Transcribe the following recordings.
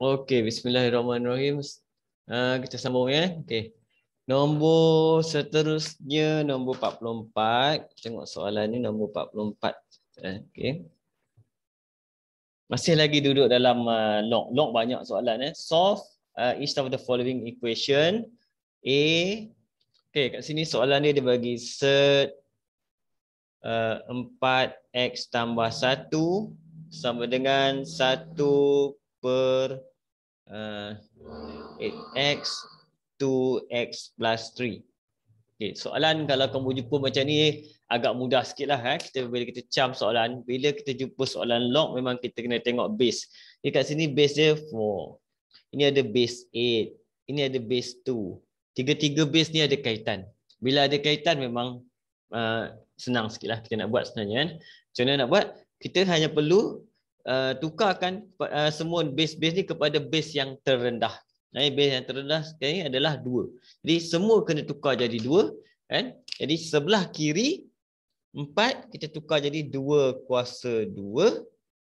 Okey, bismillahirrahmanirrahim. Uh, kita sambung ya. Okey. Nombor seterusnya nombor 44. Tengok soalan ni nombor 44. Eh, okey. Masih lagi duduk dalam uh, log. Log banyak soalan eh. Solve uh, each of the following equation. A Okey, kat sini soalan ni dia bagi set uh, x tambah satu sama dengan satu per 8x uh, 2x plus 3 okay, Soalan kalau kamu jumpa macam ni Agak mudah sikit lah eh. kita, Bila kita cam soalan Bila kita jumpa soalan log Memang kita kena tengok base kat sini base dia 4 Ini ada base 8 Ini ada base 2 Tiga-tiga base ni ada kaitan Bila ada kaitan memang uh, Senang sikit lah kita nak buat sebenarnya kan? Macam mana nak buat? Kita hanya perlu uh, tukarkan uh, semua base-base ni kepada base yang terendah. Nah, base yang terendah sekarang ni adalah 2. Jadi semua kena tukar jadi 2, kan? Jadi sebelah kiri 4 kita tukar jadi 2 kuasa 2.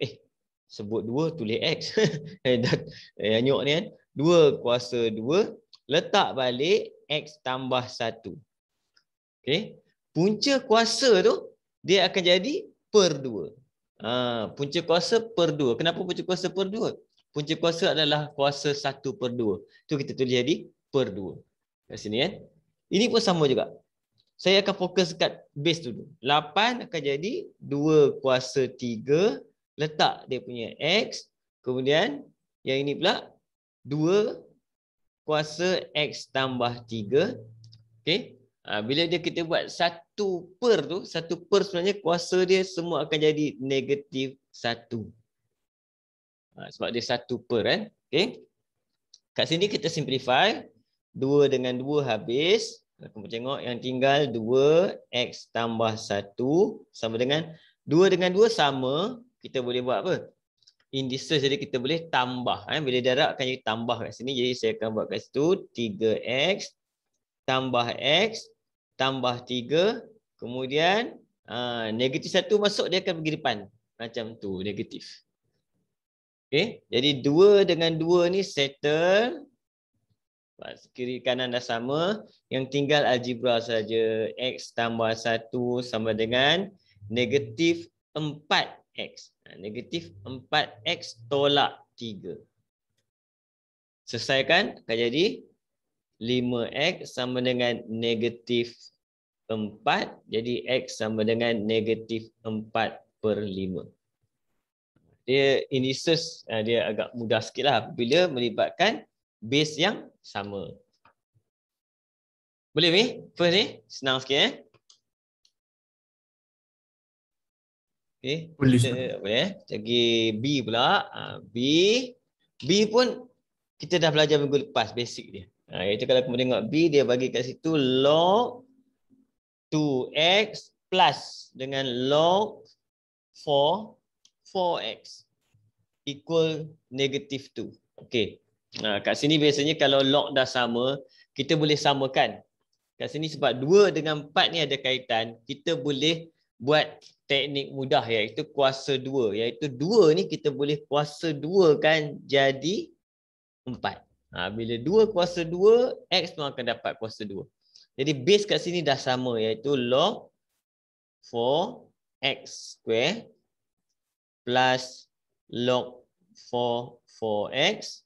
Eh, sebut 2 tulis x. Ya eh, eh, nyok ni kan. 2 kuasa 2 letak balik x tambah 1. Okey. Punca kuasa tu dia akan jadi per 2. Ha, punca kuasa per dua. Kenapa punca kuasa per dua? Punca kuasa adalah kuasa satu per dua. Itu kita tulis jadi per dua. Kat sini kan? Ini pun sama juga. Saya akan fokus kat base dulu. Lapan akan jadi dua kuasa tiga. Letak dia punya X. Kemudian yang ini pula dua kuasa X tambah tiga. Okay. Ah, bila dia kita buat satu per tu, satu per sebenarnya kuasa dia semua akan jadi negatif satu. Ah, sebab dia satu per kan. Eh. Okay. Kat sini kita simplify. Dua dengan dua habis. Kita tengok yang tinggal dua X tambah satu sama dengan dua dengan dua sama. Kita boleh buat apa? Indices jadi kita boleh tambah. Eh. Bila darab akan jadi tambah kat sini. Jadi saya akan buat kat situ tiga x tambah X tambah 3 kemudian uh, negatif 1 masuk dia akan pergi depan macam tu negatif okey jadi 2 dengan 2 ni settle kiri kanan dah sama yang tinggal algebra saja x tambah 1 sama dengan negatif 4x ha, negatif 4x tolak 3 selesaikan akan jadi 5X sama dengan negatif 4. Jadi X sama dengan negatif 4 per 5. Dia indices, ah, dia agak mudah sikit lah bila melibatkan base yang sama. Boleh ni? First ni? Senang sikit eh? Okay. Boleh. Kita, boleh eh? Kita B pula. Ah, B. B pun kita dah belajar minggu lepas basic dia. Ha, iaitu kalau kamu tengok B, dia bagi kat situ log 2X plus dengan log 4, 4X equal negative 2. Okey. Ha, kat sini biasanya kalau log dah sama, kita boleh samakan. Kat sini sebab 2 dengan 4 ni ada kaitan, kita boleh buat teknik mudah iaitu kuasa 2. Iaitu 2 ni kita boleh kuasa 2 kan jadi 4. Ha, bila 2 kuasa 2, X pun akan dapat kuasa 2. Jadi base kat sini dah sama iaitu log 4 X square plus log 4 4 X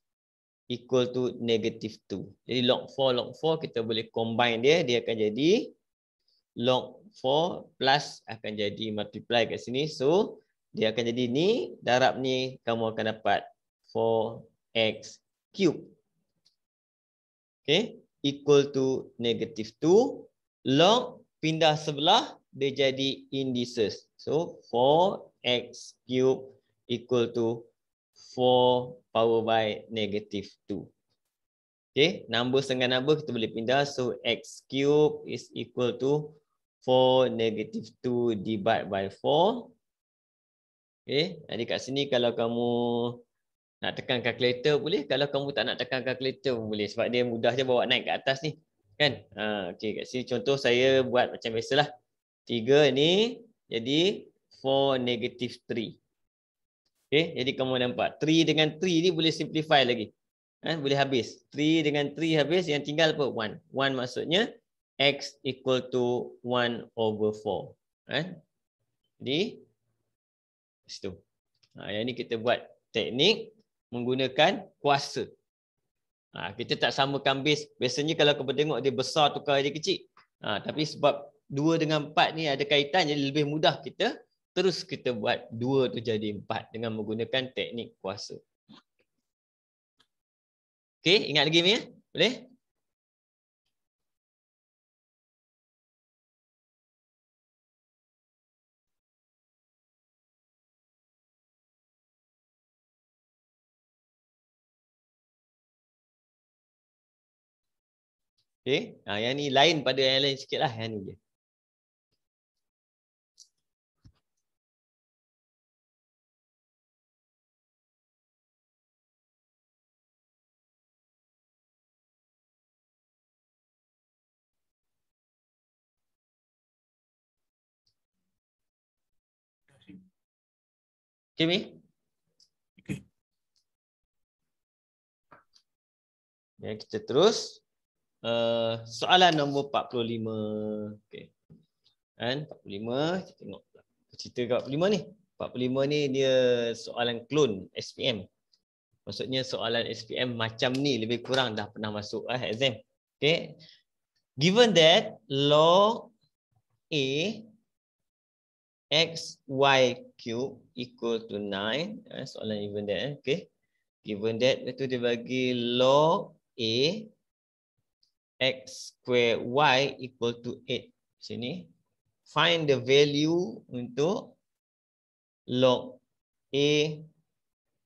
equal to negative 2. Jadi log 4 log 4 kita boleh combine dia, dia akan jadi log 4 plus akan jadi multiply kat sini. So dia akan jadi ni, darab ni kamu akan dapat 4 X cube. Okay, equal to negative 2. Log pindah sebelah, dia jadi indices. So, 4x cube equal to 4 power by negative 2. Okay, number dengan number kita boleh pindah. So, x cube is equal to 4 negative 2 divide by 4. Okay, jadi kat sini kalau kamu... Nak tekan kalkulator boleh. Kalau kamu tak nak tekan kalkulator pun boleh. Sebab dia mudah je bawa naik ke atas ni. Kan? Ha, okay, kat sini contoh saya buat macam biasalah. 3 ni jadi 4 negative 3. Okay, jadi kamu nampak 3 dengan 3 ni boleh simplify lagi. Ha, boleh habis. 3 dengan 3 habis yang tinggal apa? 1. 1 maksudnya x equal to 1 over 4. Ha? di situ. Ha, yang ni kita buat teknik menggunakan kuasa. Ha, kita tak samakan kambis. Biasanya kalau kau tengok dia besar tukar dia kecil. Ha, tapi sebab dua dengan empat ni ada kaitan jadi lebih mudah kita terus kita buat dua tu jadi empat dengan menggunakan teknik kuasa. Okay, ingat lagi ni ya? Boleh? Okay. Ha, ah, yang ni lain pada yang lain sikit lah. Yang ni je. Kimi? Okay. Ya, kita terus. Uh, soalan nombor 45. Okey. Kan 45 kita tengok cerita kat 45 ni. 45 ni dia soalan klon SPM. Maksudnya soalan SPM macam ni lebih kurang dah pernah masuk eh exam. Okey. Given that log a x y cube equal to 9 eh, soalan given that eh. okey given that itu dia bagi log a x square y equal to 8. Sini. Find the value untuk log a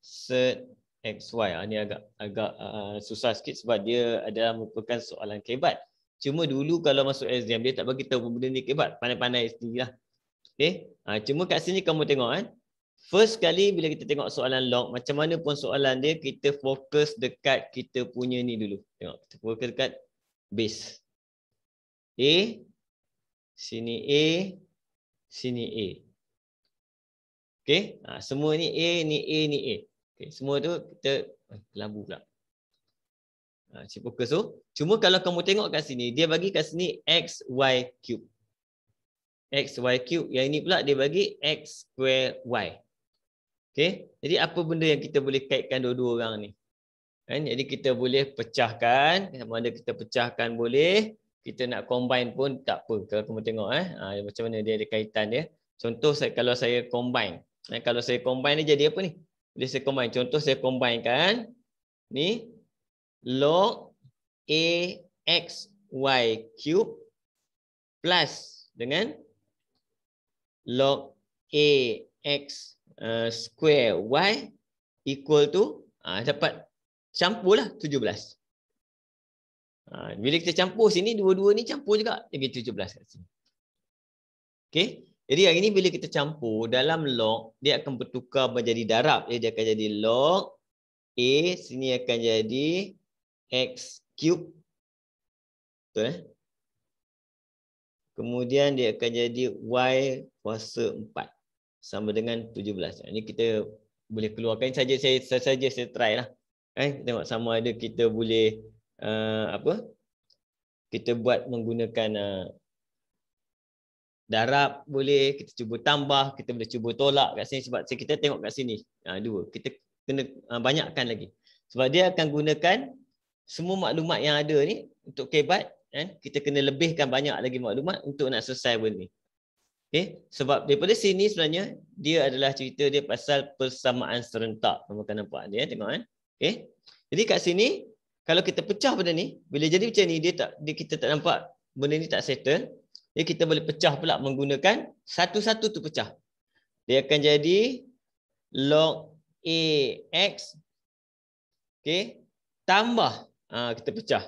set x y Ini ah, agak agak uh, susah sikit sebab dia adalah merupakan soalan kebat. Cuma dulu kalau masuk exam dia tak bagi tahu benda ni kebat. Pandai-pandai sendirilah. Okey. Ha, cuma kat sini kamu tengok kan. First kali bila kita tengok soalan log, macam mana pun soalan dia kita fokus dekat kita punya ni dulu. Tengok, kita fokus dekat base. A, sini A, sini A. Okay, ha, semua ni A, ni A, ni A. Okay, semua tu kita kelabu eh, pula. Ha, cik fokus tu. Cuma kalau kamu tengok kat sini, dia bagi kat sini X, Y, cube. X, Y, cube. Yang ini pula dia bagi X, square, Y. Okay, jadi apa benda yang kita boleh kaitkan dua-dua orang ni? Kan? Jadi kita boleh pecahkan, sama ada kita pecahkan boleh, kita nak combine pun tak apa. Kalau kamu tengok eh, ha, macam mana dia ada kaitan dia. Contoh saya, kalau saya combine. Eh, kalau saya combine ni jadi apa ni? jadi saya combine. Contoh saya combine kan. Ni log A X Y cube plus dengan log A X uh, square Y equal to uh, ha, dapat campurlah 17. Ha, bila kita campur sini, dua-dua ni campur juga. Jadi 17 kat sini. Okay. Jadi hari ni bila kita campur dalam log, dia akan bertukar menjadi darab. Jadi, dia akan jadi log A. Sini akan jadi X cube. Betul eh? Kemudian dia akan jadi Y kuasa 4. Sama dengan 17. Ini kita boleh keluarkan saja. Saya saja saya, saya, saya try lah. Eh, tengok sama ada kita boleh uh, apa? Kita buat menggunakan uh, darab boleh, kita cuba tambah, kita boleh cuba tolak kat sini sebab kita tengok kat sini. Uh, dua. Kita kena uh, banyakkan lagi. Sebab dia akan gunakan semua maklumat yang ada ni untuk kebat eh? kita kena lebihkan banyak lagi maklumat untuk nak selesai benda ni. Okay? Eh, sebab daripada sini sebenarnya dia adalah cerita dia pasal persamaan serentak. Kamu akan nampak dia eh? tengok kan. Eh? Okey. Eh? Jadi kat sini kalau kita pecah benda ni, bila jadi macam ni dia tak dia kita tak nampak benda ni tak settle, dia kita boleh pecah pula menggunakan satu-satu tu pecah. Dia akan jadi log a x okey tambah uh, kita pecah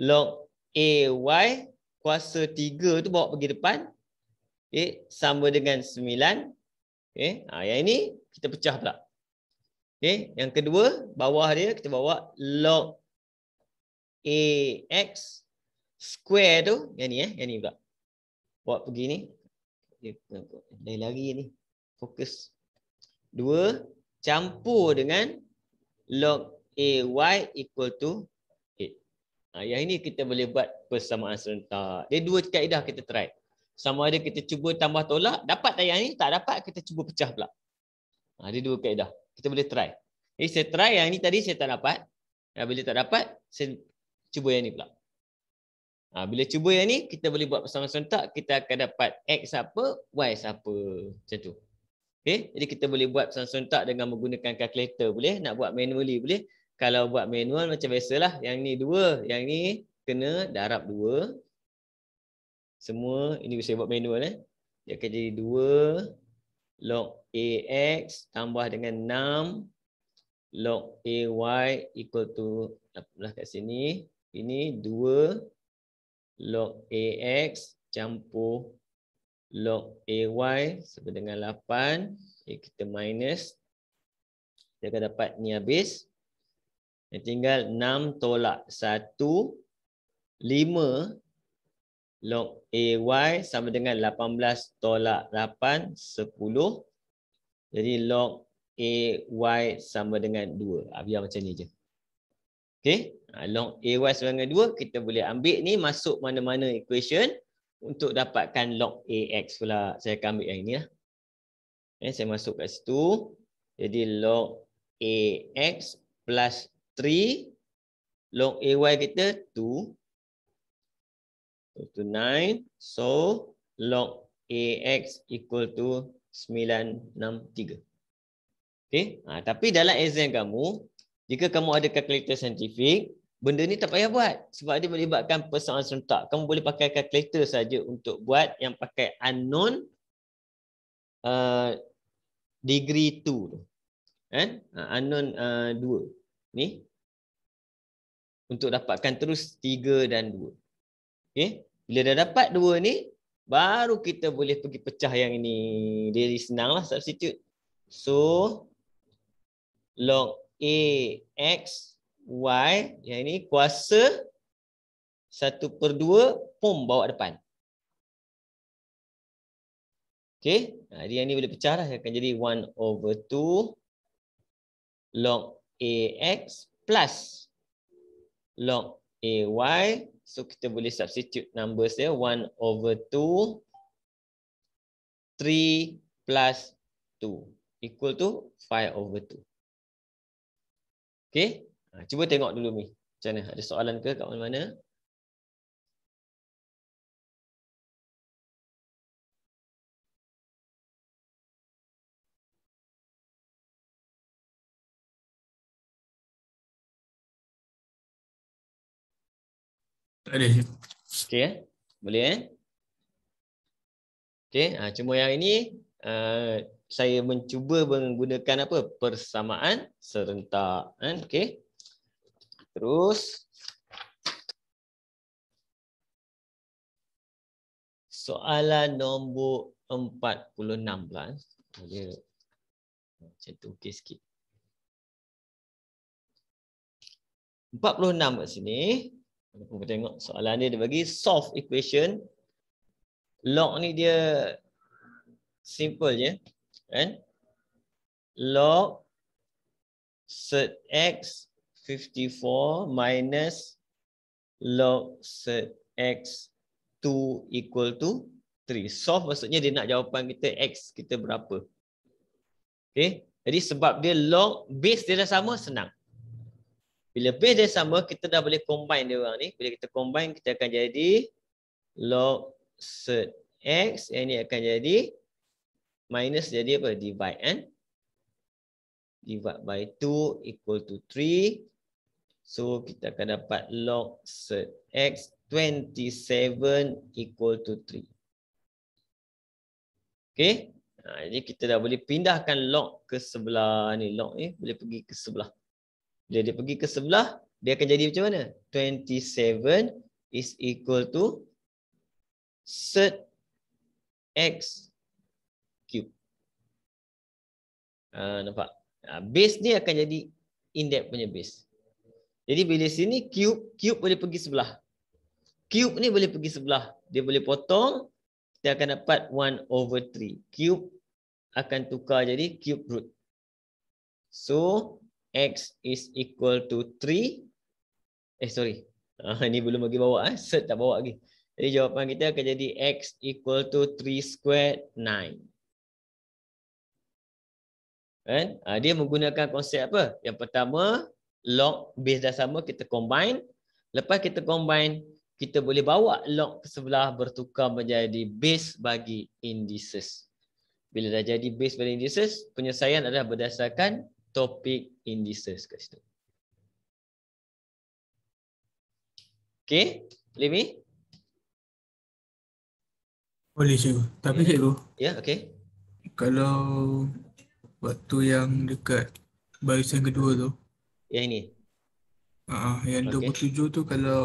log a y kuasa 3 tu bawa pergi depan okey sama dengan 9 okey uh, yang ini kita pecah pula Okay. Yang kedua, bawah dia kita bawa log AX square tu. Yang ni eh. Yang ni juga. Buat pergi ni. Lari-lari ni. Fokus. Dua, campur dengan log AY equal to ha, yang ini kita boleh buat persamaan serentak. Dia dua kaedah kita try. Sama ada kita cuba tambah tolak. Dapat tak tayang ni? Tak dapat kita cuba pecah pula. Ha, dia dua kaedah kita boleh try. Eh saya try yang Ini tadi saya tak dapat. Dan bila tak dapat, saya cuba yang ni pula. Ha, bila cuba yang ni, kita boleh buat pesan-pesan tak, kita akan dapat X apa, Y apa. Macam tu. Okay? Jadi kita boleh buat pesan-pesan tak dengan menggunakan calculator boleh. Nak buat manually boleh. Kalau buat manual macam biasalah. Yang ni dua. Yang ini kena darab dua. Semua ini boleh buat manual. Eh? Dia akan jadi dua log AX tambah dengan 6 log AY equal to apalah kat sini ini 2 log AX campur log AY sama dengan 8 okay, kita minus kita akan dapat ni habis yang tinggal 6 tolak 1 5 log AY sama dengan 18 tolak 8, 10. Jadi log AY sama dengan 2. Ah, biar macam ni je. Okay. Ah, log AY sama dengan 2. Kita boleh ambil ni masuk mana-mana equation untuk dapatkan log AX pula. Saya akan ambil yang ini lah. Okay, eh, saya masuk kat situ. Jadi log AX plus 3 log AY kita 2 equal to 9. So log AX equal to 963. Okay. Ha, tapi dalam exam kamu, jika kamu ada kalkulator saintifik, benda ni tak payah buat. Sebab dia melibatkan persoalan serentak. Kamu boleh pakai kalkulator saja untuk buat yang pakai unknown uh, degree 2. Eh? Ha, unknown uh, 2. Ni. Untuk dapatkan terus 3 dan 2. Okay. Bila dah dapat dua ni, baru kita boleh pergi pecah yang ini. Jadi lah substitute. So, log A X Y, yang ini kuasa 1 per 2, pom bawa depan. Okay, ha, jadi yang ini boleh pecah lah. akan jadi 1 over 2 log A X plus log A Y So kita boleh substitute numbers dia 1 over 2 3 plus 2 equal to 5 over 2. Okay. Ha, cuba tengok dulu ni. Macam mana? Ada soalan ke kat mana-mana? Boleh. Okey eh? Boleh eh? Okey, ha, cuma yang ini uh, saya mencuba menggunakan apa? Persamaan serentak kan? Okey. Terus soalan nombor 46 pula. Eh. Macam tu okey sikit. 46 kat sini. Lepas kita tengok soalan dia, dia bagi solve equation. Log ni dia simple je. Kan? Log set x 54 minus log set x 2 equal to 3. Solve maksudnya dia nak jawapan kita x kita berapa. Okay. Jadi sebab dia log base dia dah sama, senang. Bila base dia sama, kita dah boleh combine dia orang ni. Bila kita combine, kita akan jadi log set x. Yang ni akan jadi minus jadi apa? Divide. Eh? Divide by 2 equal to 3. So, kita akan dapat log set x 27 equal to 3. Okay. Ha, jadi, kita dah boleh pindahkan log ke sebelah ni. Log ni boleh pergi ke sebelah. Bila dia pergi ke sebelah, dia akan jadi macam mana? 27 is equal to set x cube. Ha, nampak? Ha, base ni akan jadi in punya base. Jadi bila sini cube, cube boleh pergi sebelah. Cube ni boleh pergi sebelah. Dia boleh potong, kita akan dapat 1 over 3. Cube akan tukar jadi cube root. So, x is equal to 3 eh sorry uh, ni belum bagi bawa eh set tak bawa lagi jadi jawapan kita akan jadi x equal to 3 squared 9 kan uh, dia menggunakan konsep apa yang pertama log base dah sama kita combine lepas kita combine kita boleh bawa log ke sebelah bertukar menjadi base bagi indices bila dah jadi base bagi indices penyelesaian adalah berdasarkan topic indices kat situ. Okay, boleh me? Boleh cikgu. Tapi yeah. Hmm. cikgu. Ya, yeah, okay. Kalau waktu yang dekat barisan kedua tu. Yang ini? Ah, uh, yang okay. 27 tu kalau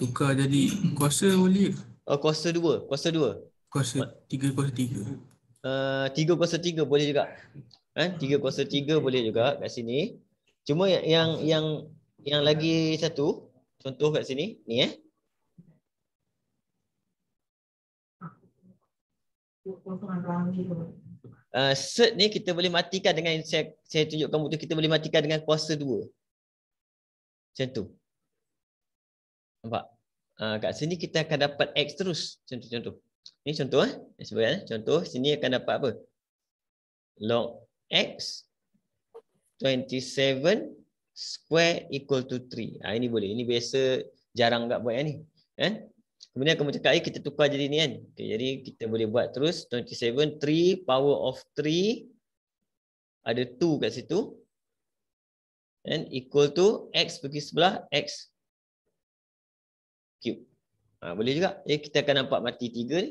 tukar jadi kuasa boleh ke? Oh, kuasa dua, kuasa dua. Kuasa tiga, kuasa tiga. Uh, tiga kuasa tiga boleh juga. Eh, 3 kuasa 3 boleh juga kat sini. Cuma yang yang yang, yang lagi satu contoh kat sini ni eh. Uh, set ni kita boleh matikan dengan saya, saya tunjukkan bukti kita boleh matikan dengan kuasa 2. Macam tu. Nampak? Uh, kat sini kita akan dapat X terus. Contoh-contoh. Ni contoh Sebagai, eh. Contoh sini akan dapat apa? Log X 27 square equal to 3 Ah ha, Ini boleh, ini biasa jarang tak buat yang ni eh? Kemudian kamu cakap, kita tukar jadi ni kan okay, Jadi kita boleh buat terus 27, 3 power of 3 Ada 2 kat situ And equal to X pergi sebelah X cube Ah Boleh juga, eh, kita akan nampak mati 3 ni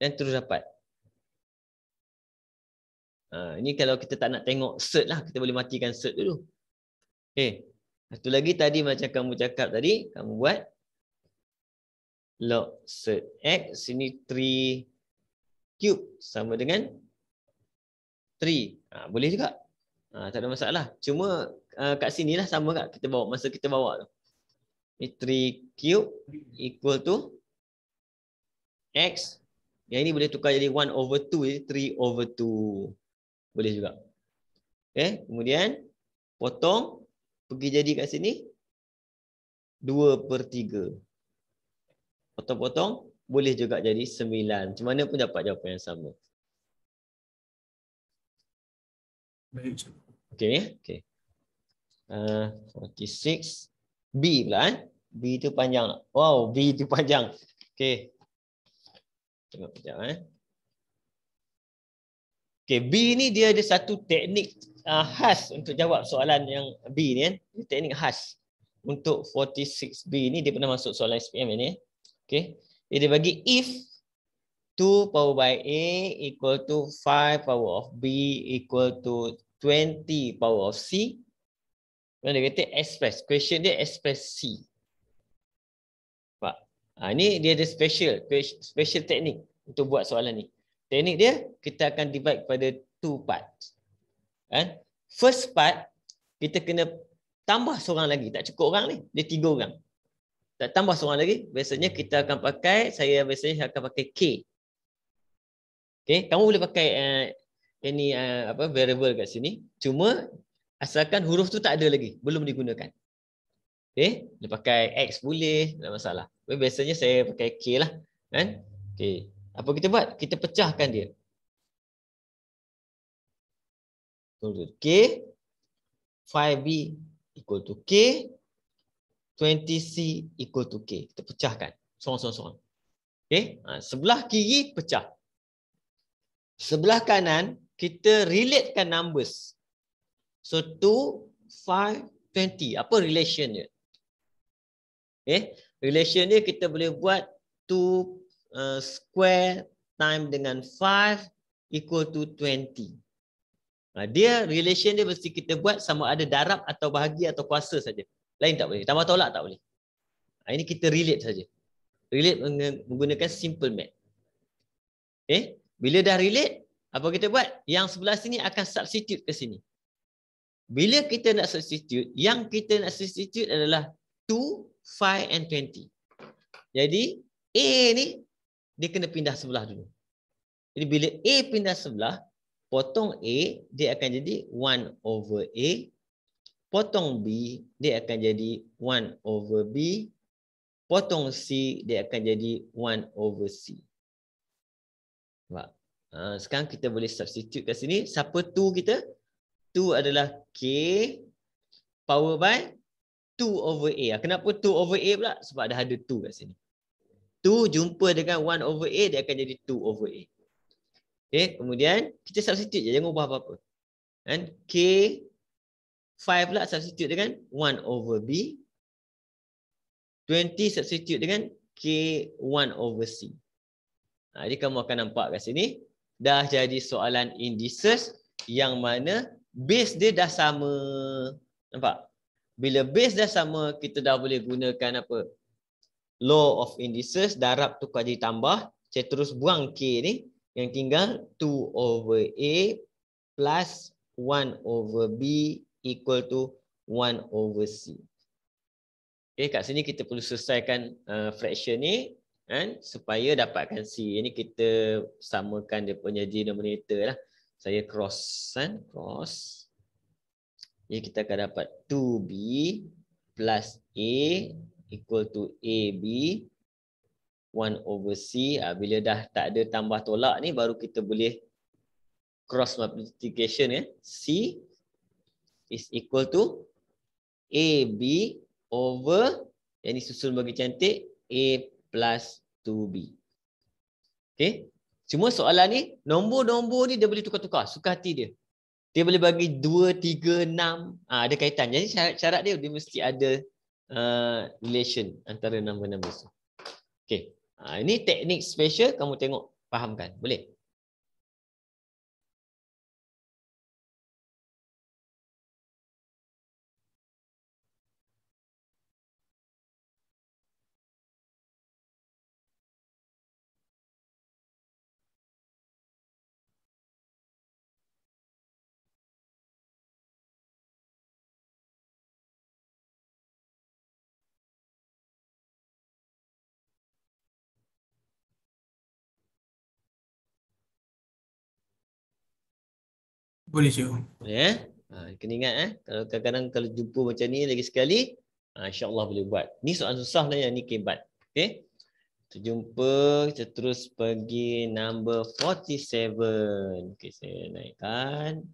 Dan terus dapat Ha, ini kalau kita tak nak tengok cert lah, kita boleh matikan cert dulu. Okay. Satu lagi tadi macam kamu cakap tadi, kamu buat log cert x, sini 3 cube sama dengan 3. Ha, boleh juga. Ha, tak ada masalah. Cuma uh, kat sini lah sama kat kita bawa, masa kita bawa tu. Ini 3 cube equal to x. Yang ini boleh tukar jadi 1 over 2, jadi 3 over 2. Boleh juga. Okay. Eh, kemudian, potong, pergi jadi kat sini, 2 per 3. Potong-potong, boleh juga jadi 9. Macam mana pun dapat jawapan yang sama. Okay. okay. Uh, 46. B pula. Eh? B tu panjang. Wow, B tu panjang. Okay. Tengok sekejap. Eh? Okay, B ni dia ada satu teknik uh, khas untuk jawab soalan yang B ni. Eh? Teknik khas untuk 46B ni dia pernah masuk soalan SPM ni. Eh. Okay. Dia bagi if 2 power by A equal to 5 power of B equal to 20 power of C. Dan dia kata express. Question dia express C. Nampak? Ha, ah, ni dia ada special special teknik untuk buat soalan ni teknik dia kita akan divide kepada two part. Kan? Eh? First part kita kena tambah seorang lagi. Tak cukup orang ni. Dia tiga orang. Tak tambah seorang lagi. Biasanya kita akan pakai, saya biasanya akan pakai K. Okay. Kamu boleh pakai uh, ini uh, apa variable kat sini. Cuma asalkan huruf tu tak ada lagi. Belum digunakan. Okay. Boleh pakai X boleh. Tak masalah. Biasanya saya pakai K lah. Kan? Okay. Apa kita buat? Kita pecahkan dia. Equal to K. 5B equal to K. 20C equal to K. Kita pecahkan. Sorang, sorang, sorang. Okay. Ha, sebelah kiri pecah. Sebelah kanan kita relatekan numbers. So 2, 5, 20. Apa relation dia? Okay. Relation dia kita boleh buat 2 Uh, square time dengan 5 equal to 20. Uh, ha, dia relation dia mesti kita buat sama ada darab atau bahagi atau kuasa saja. Lain tak boleh. Tambah tolak tak boleh. Uh, ini kita relate saja. Relate menggunakan simple math. Okay. Eh, bila dah relate, apa kita buat? Yang sebelah sini akan substitute ke sini. Bila kita nak substitute, yang kita nak substitute adalah 2, 5 and 20. Jadi A ni dia kena pindah sebelah dulu. Jadi bila A pindah sebelah, potong A, dia akan jadi 1 over A. Potong B, dia akan jadi 1 over B. Potong C, dia akan jadi 1 over C. Nampak? Ha, sekarang kita boleh substitute kat sini. Siapa 2 kita? 2 adalah K power by 2 over A. Ah, kenapa 2 over A pula? Sebab ada ada 2 kat sini. 2 jumpa dengan 1 over A dia akan jadi 2 over A. Okay, kemudian kita substitute je jangan ubah apa-apa. Kan? K 5 lah substitute dengan 1 over B. 20 substitute dengan K 1 over C. Ha, jadi kamu akan nampak kat sini dah jadi soalan indices yang mana base dia dah sama. Nampak? Bila base dah sama kita dah boleh gunakan apa? law of indices darab tukar jadi tambah saya terus buang k ni yang tinggal 2 over a plus 1 over b equal to 1 over c okey kat sini kita perlu selesaikan uh, fraction ni kan supaya dapatkan c ni kita samakan dia punya denominator lah saya cross kan cross jadi kita akan dapat 2b plus a equal to AB 1 over C. Ha, bila dah tak ada tambah tolak ni baru kita boleh cross multiplication. ya. C is equal to AB over, yang ni susun bagi cantik, A plus 2B. Okay. Cuma soalan ni, nombor-nombor ni dia boleh tukar-tukar. Suka hati dia. Dia boleh bagi 2, 3, 6. Ha, ada kaitan. Jadi syarat, syarat dia, dia mesti ada uh, relation antara nama-nama tu. Okay. Uh, ah, ini teknik special kamu tengok fahamkan. Boleh? Boleh cikgu. Yeah. Ha, kena ingat eh. Kalau kadang-kadang kalau jumpa macam ni lagi sekali, ha, insyaAllah boleh buat. Ni soalan susah lah yang ni kebat. Okay. Kita jumpa, kita terus pergi number 47. Okay, saya naikkan.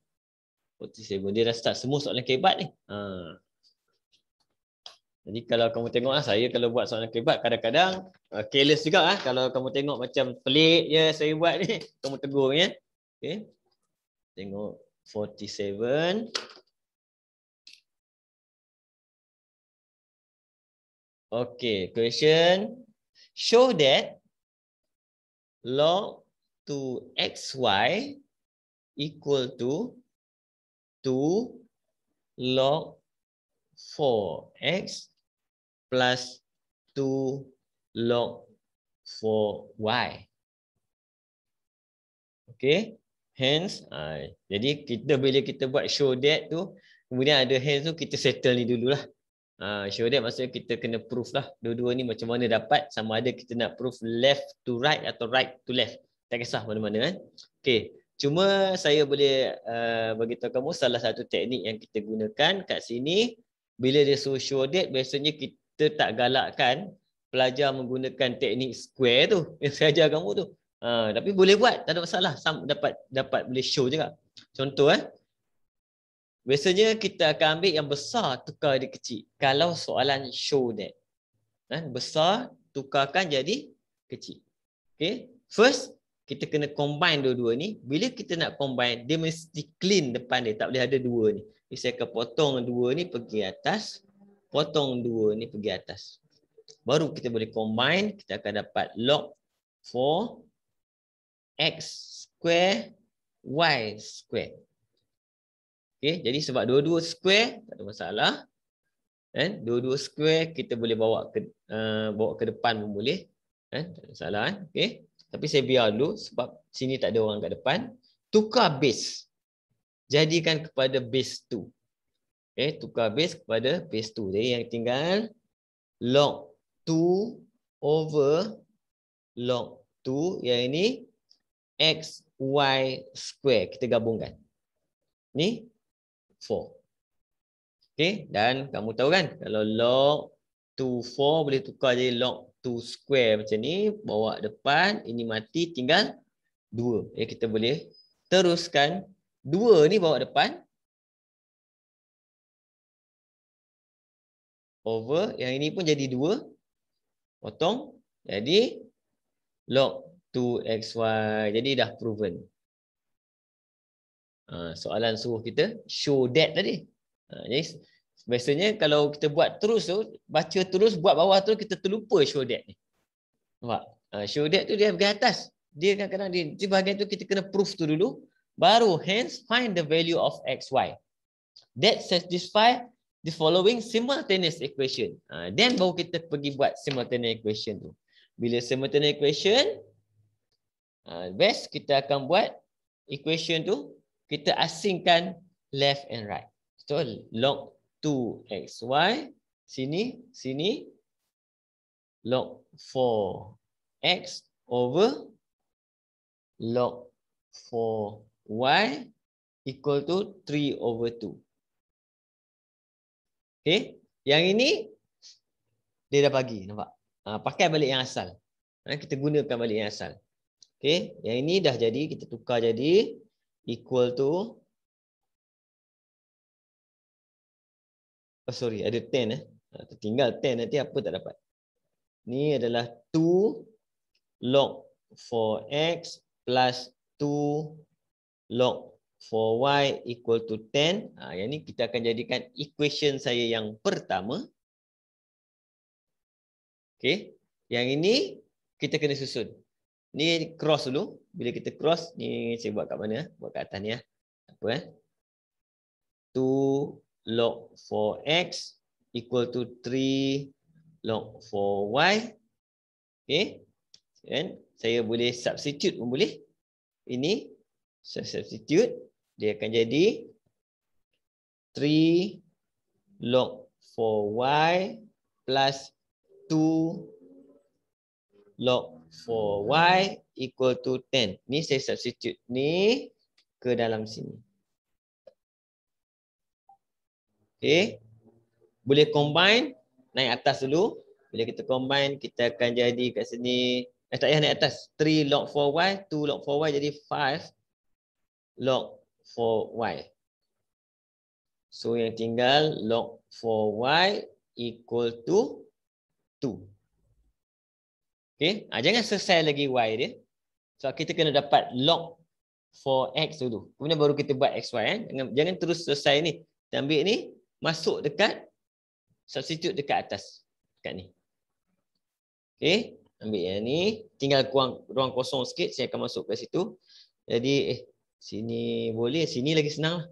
47. Dia dah start semua soalan kebat ni. Ha. Jadi kalau kamu tengok lah, saya kalau buat soalan kebat kadang-kadang uh, careless juga lah. Kalau kamu tengok macam pelik je ya, saya buat ni, kamu tegur ni. Ya. Okay. Tengok 47 Okay, question Show that log 2xy equal to 2 log 4x plus 2 log 4y Okay, hands uh, jadi kita bila kita buat show that tu kemudian ada hands tu kita settle ni dululah uh, show that maksudnya kita kena proof lah dua-dua ni macam mana dapat sama ada kita nak proof left to right atau right to left tak kisah mana-mana kan okey cuma saya boleh uh, bagi kamu salah satu teknik yang kita gunakan kat sini bila dia suruh show that biasanya kita tak galakkan pelajar menggunakan teknik square tu yang saya ajar kamu tu Uh, tapi boleh buat, tak ada masalah. Sam dapat dapat boleh show juga. Contoh eh. Biasanya kita akan ambil yang besar tukar dia kecil. Kalau soalan show that. Eh, besar tukarkan jadi kecil. Okay. First, kita kena combine dua-dua ni. Bila kita nak combine, dia mesti clean depan dia. Tak boleh ada dua ni. Jadi saya akan potong dua ni pergi atas. Potong dua ni pergi atas. Baru kita boleh combine. Kita akan dapat log 4 X square Y square. Okay, jadi sebab dua-dua square, tak ada masalah. Eh, dua-dua square kita boleh bawa ke uh, bawa ke depan pun boleh. Eh, tak ada masalah. Eh. Okay. Tapi saya biar dulu sebab sini tak ada orang kat depan. Tukar base. Jadikan kepada base 2. Okay, tukar base kepada base 2. Jadi yang tinggal log 2 over log 2. Yang ini X, Y, square. Kita gabungkan. Ni, 4. Okey dan kamu tahu kan, kalau log 2, 4 boleh tukar jadi log 2 square macam ni. Bawa depan, ini mati, tinggal 2. Eh, ya, kita boleh teruskan 2 ni bawa depan. Over, yang ini pun jadi 2. Potong, jadi log 2xy. Jadi dah proven. Uh, soalan suruh kita show that tadi. Uh, jadi biasanya kalau kita buat terus tu, baca terus, buat bawah tu, kita terlupa show that ni. Nampak? Uh, show that tu dia pergi atas. Dia kadang-kadang di, di bahagian tu kita kena proof tu dulu. Baru hence find the value of xy. That satisfy the following simultaneous equation. Uh, then baru kita pergi buat simultaneous equation tu. Bila simultaneous equation, Ah, best kita akan buat equation tu kita asingkan left and right. So log 2xy sini sini log 4x over log 4y equal to 3 over 2. Okey, yang ini dia dah bagi nampak. Ah pakai balik yang asal. Ah, kita gunakan balik yang asal. Okey, yang ini dah jadi kita tukar jadi equal to Oh sorry, ada 10 eh. Tertinggal 10 nanti apa tak dapat. Ni adalah 2 log for x plus 2 log for y equal to 10. Ah, ha, yang ni kita akan jadikan equation saya yang pertama. Okey, Yang ini kita kena susun. Ni cross dulu. Bila kita cross, ni saya buat kat mana? Buat kat atas ni lah. Apa eh? 2 log 4x equal to 3 log 4y. Okay. Then saya boleh substitute pun boleh. Ini saya substitute. Dia akan jadi 3 log 4y plus 2 log 4y equal to 10. Ni saya substitute ni ke dalam sini. Okay. Boleh combine. Naik atas dulu. Bila kita combine, kita akan jadi kat sini. Eh tak payah naik atas. 3 log 4y, 2 log 4y jadi 5 log 4y. So yang tinggal log 4y equal to 2. Okay, ha, jangan selesai lagi y dia. So kita kena dapat log for x dulu. Kemudian baru kita buat x, y. Eh? Jangan, jangan terus selesai ni. Kita ambil ni, masuk dekat, substitute dekat atas. Dekat ni. Okay, ambil yang ni. Tinggal kuang, ruang kosong sikit, saya akan masuk ke situ. Jadi, eh, sini boleh, sini lagi senang. lah.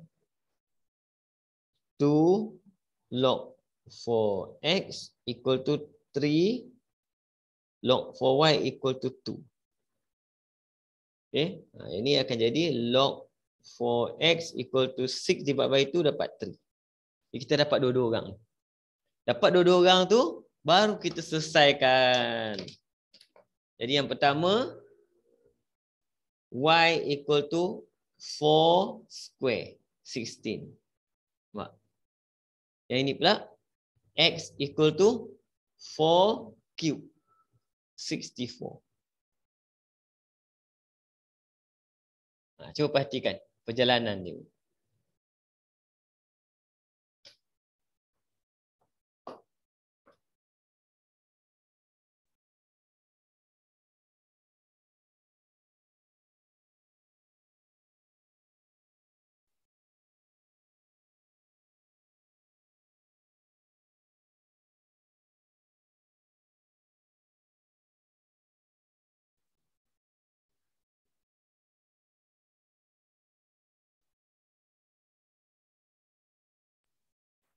2 log for x equal to 3 log for y equal to 2. Okay. Ha, ini akan jadi log for x equal to 6 divided by 2 dapat 3. Jadi kita dapat dua-dua orang. Dapat dua-dua orang tu baru kita selesaikan. Jadi yang pertama y equal to 4 square 16. Mak. Yang ini pula x equal to 4 cube 64. Ha, cuba perhatikan perjalanan dia.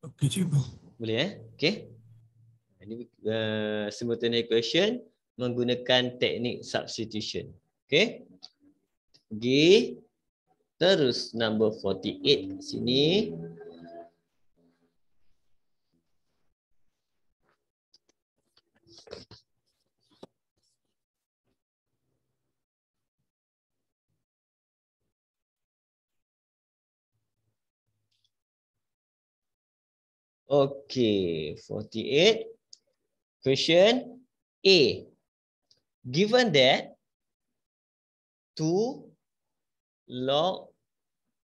Okey, cuba. Boleh eh? Okey. Ini uh, simultaneous equation menggunakan teknik substitution. Okey. Pergi terus number 48 sini. Okay, 48. Question A. Given that 2 log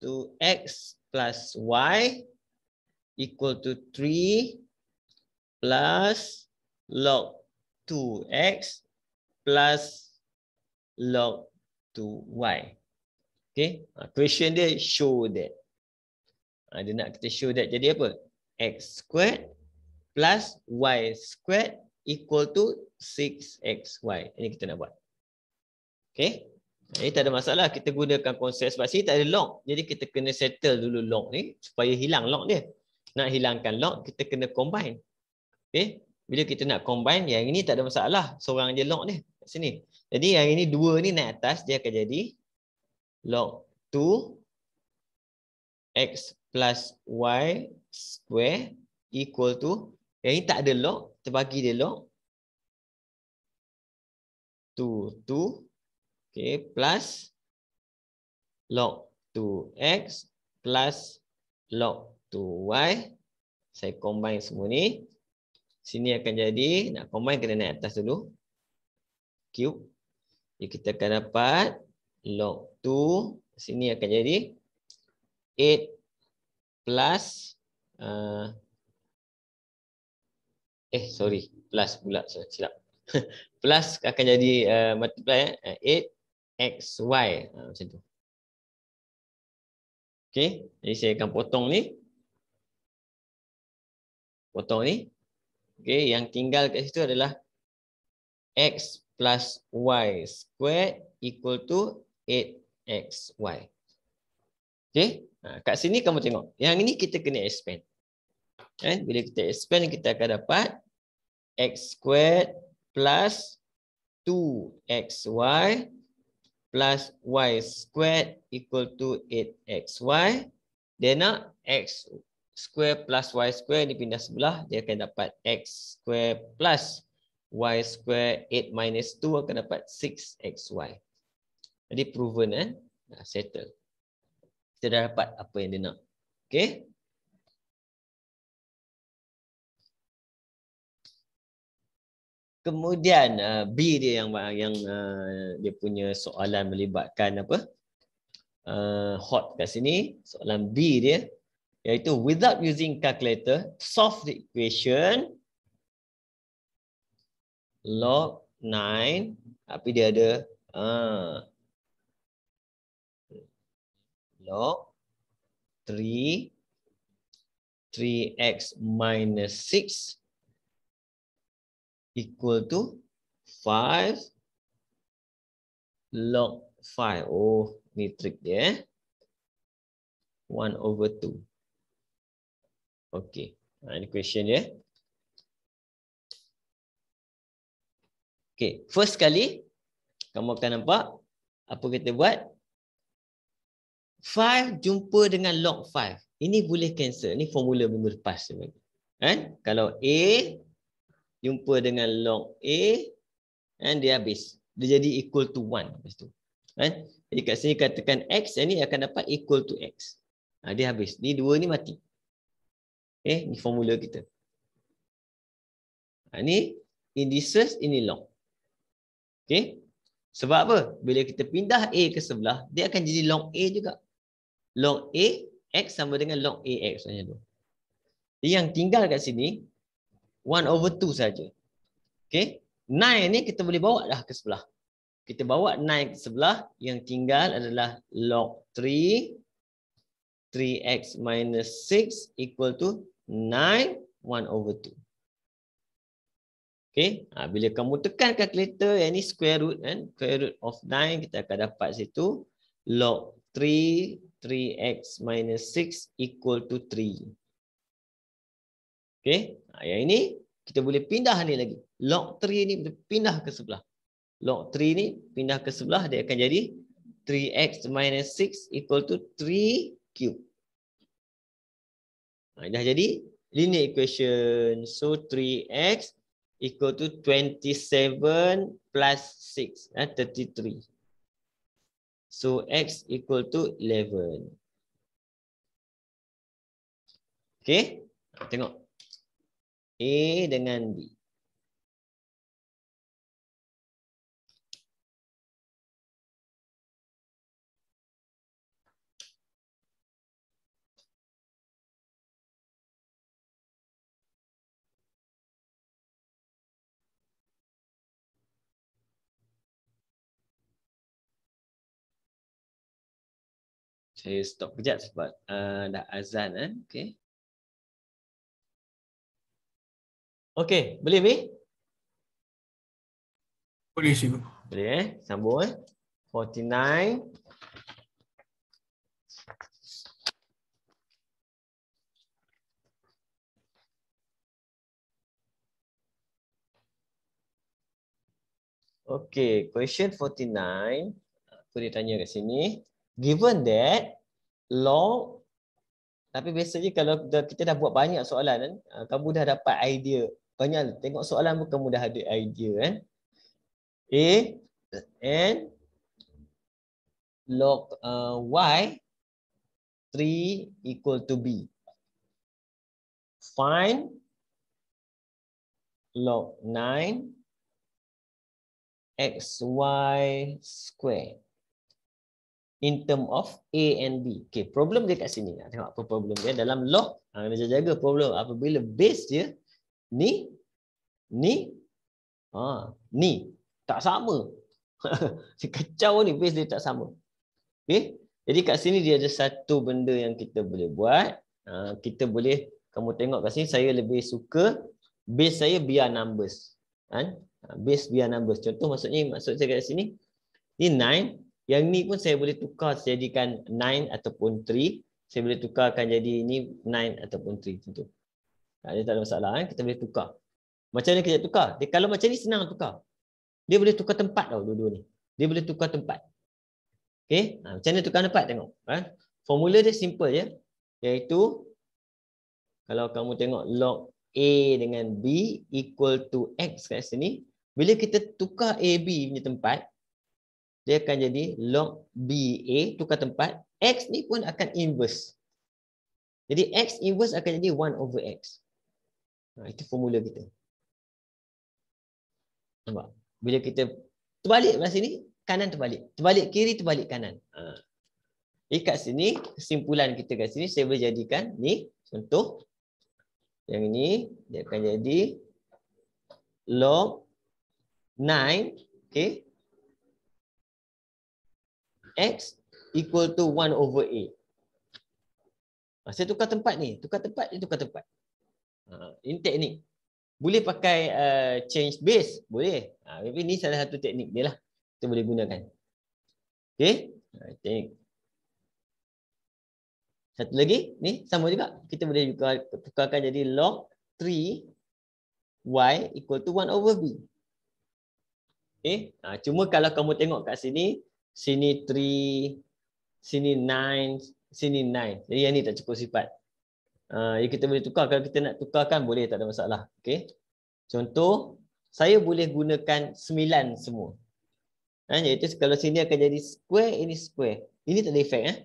2x plus y equal to 3 plus log 2x plus log 2y. Okay, ah, question dia show that. Ah, dia nak kita show that jadi apa? x squared plus y squared equal to 6xy. Ini kita nak buat. Okay. Jadi tak ada masalah. Kita gunakan konsep sebab sini tak ada log. Jadi kita kena settle dulu log ni supaya hilang log dia. Nak hilangkan log, kita kena combine. Okay. Bila kita nak combine, yang ini tak ada masalah. Seorang je log ni Kat sini. Jadi yang ini dua ni naik atas, dia akan jadi log 2 x plus y square equal to yang ini tak ada log terbagi dia log 2 2 okay plus log 2x plus log 2y saya combine semua ni sini akan jadi nak combine kena naik atas dulu cube jadi kita akan dapat log 2 sini akan jadi 8 plus eh sorry plus pula silap plus akan jadi uh, multiply eh 8xy uh, ah, macam tu okey jadi saya akan potong ni potong ni Okay, yang tinggal kat situ adalah x plus y square equal to 8xy Okay. Ha, kat sini kamu tengok. Yang ini kita kena expand. Eh, bila kita expand, kita akan dapat x squared plus 2xy plus y squared equal to 8xy. Dia nak x squared plus y squared dipindah sebelah. Dia akan dapat x squared plus y squared 8 minus 2 akan dapat 6xy. Jadi proven eh. Ha, settle kita dah dapat apa yang dia nak. Okay. Kemudian uh, B dia yang yang uh, dia punya soalan melibatkan apa? Uh, hot kat sini. Soalan B dia iaitu without using calculator, solve the equation log 9 tapi dia ada uh, log 3 3x minus 6 equal to 5 log 5. Oh, ni trick dia. Eh? 1 over 2. Okay. Ini ha, question dia. Okay. First kali, kamu akan nampak apa kita buat five jumpa dengan log five. Ini boleh cancel. Ini formula minggu lepas. Eh? Kalau A jumpa dengan log A, and dia habis. Dia jadi equal to one. Lepas eh? Jadi kat sini katakan X, ini akan dapat equal to X. Ha, dia habis. Ni dua ni mati. Eh, ni formula kita. Ha, ni indices, ini log. Okay? Sebab apa? Bila kita pindah A ke sebelah, dia akan jadi log A juga log A X sama dengan log A X hanya tu. Yang tinggal kat sini 1 over 2 saja. Okay. 9 ni kita boleh bawa dah ke sebelah. Kita bawa 9 ke sebelah. Yang tinggal adalah log 3. 3X minus 6 equal to 9 1 over 2. Okay. Ha, bila kamu tekan kalkulator yang ni square root. Kan? Square root of 9 kita akan dapat situ. Log 3, 3x minus 6 equal to 3. Okay. Ha, yang ini, kita boleh pindah ni lagi. Log 3 ni, kita pindah ke sebelah. Log 3 ni, pindah ke sebelah, dia akan jadi 3x minus 6 equal to 3 cube. Ha, dah jadi linear equation. So, 3x equal to 27 plus 6. Eh, 33. So x equal to 11. Okay, tengok. A dengan B. Saya stop kejap sebab uh, dah azan Eh? Okay. Okay, boleh Mi? Boleh sibuk. Boleh eh, sambung eh. 49. Okay, question 49. Aku dia tanya kat sini given that law tapi biasanya kalau kita dah buat banyak soalan kan kamu dah dapat idea banyak tengok soalan pun kamu dah ada idea kan a and log uh, y 3 equal to b find log 9 xy square in term of A and B. Okay, problem dia kat sini. Nak tengok apa problem dia. Dalam log, kena jaga, jaga problem. Apabila base dia, ni, ni, ha, ni. Tak sama. Kecau ni, base dia tak sama. Okay, jadi kat sini dia ada satu benda yang kita boleh buat. Ha, kita boleh, kamu tengok kat sini, saya lebih suka base saya biar numbers. Kan? Ha? Base biar numbers. Contoh maksudnya, maksud saya kat sini, ni 9, yang ni pun saya boleh tukar jadikan 9 ataupun 3. Saya boleh tukarkan jadi ni 9 ataupun 3 tentu. Tak ada, tak ada masalah kan. Kita boleh tukar. Macam ni kita tukar? Dia, kalau macam ni senang tukar. Dia boleh tukar tempat tau dua-dua ni. Dia boleh tukar tempat. Okay. Ha, macam ni tukar tempat tengok. Ha? Formula dia simple je. Ya. Iaitu kalau kamu tengok log A dengan B equal to X kat sini. Bila kita tukar ab B punya tempat, dia akan jadi log BA tukar tempat X ni pun akan inverse jadi X inverse akan jadi 1 over X nah, ha, itu formula kita nampak bila kita terbalik masa ni kanan terbalik terbalik kiri terbalik kanan ha. jadi kat sini kesimpulan kita kat sini saya boleh jadikan ni contoh yang ini dia akan jadi log 9 okay x equal to 1 over a. Ha, saya tukar tempat ni. Tukar tempat, dia tukar tempat. Ha, ini teknik. Boleh pakai uh, change base? Boleh. Ha, tapi ni salah satu teknik dia lah. Kita boleh gunakan. Okay. Ha, teknik. Satu lagi. Ni sama juga. Kita boleh juga tukarkan jadi log 3y equal to 1 over b. Okay. Ha, cuma kalau kamu tengok kat sini, sini 3, sini 9, sini 9. Jadi yang ni tak cukup sifat. Uh, kita boleh tukar, kalau kita nak tukarkan boleh, tak ada masalah. Okey. Contoh, saya boleh gunakan 9 semua. Ha, iaitu kalau sini akan jadi square, ini square. Ini tak ada efek. Eh?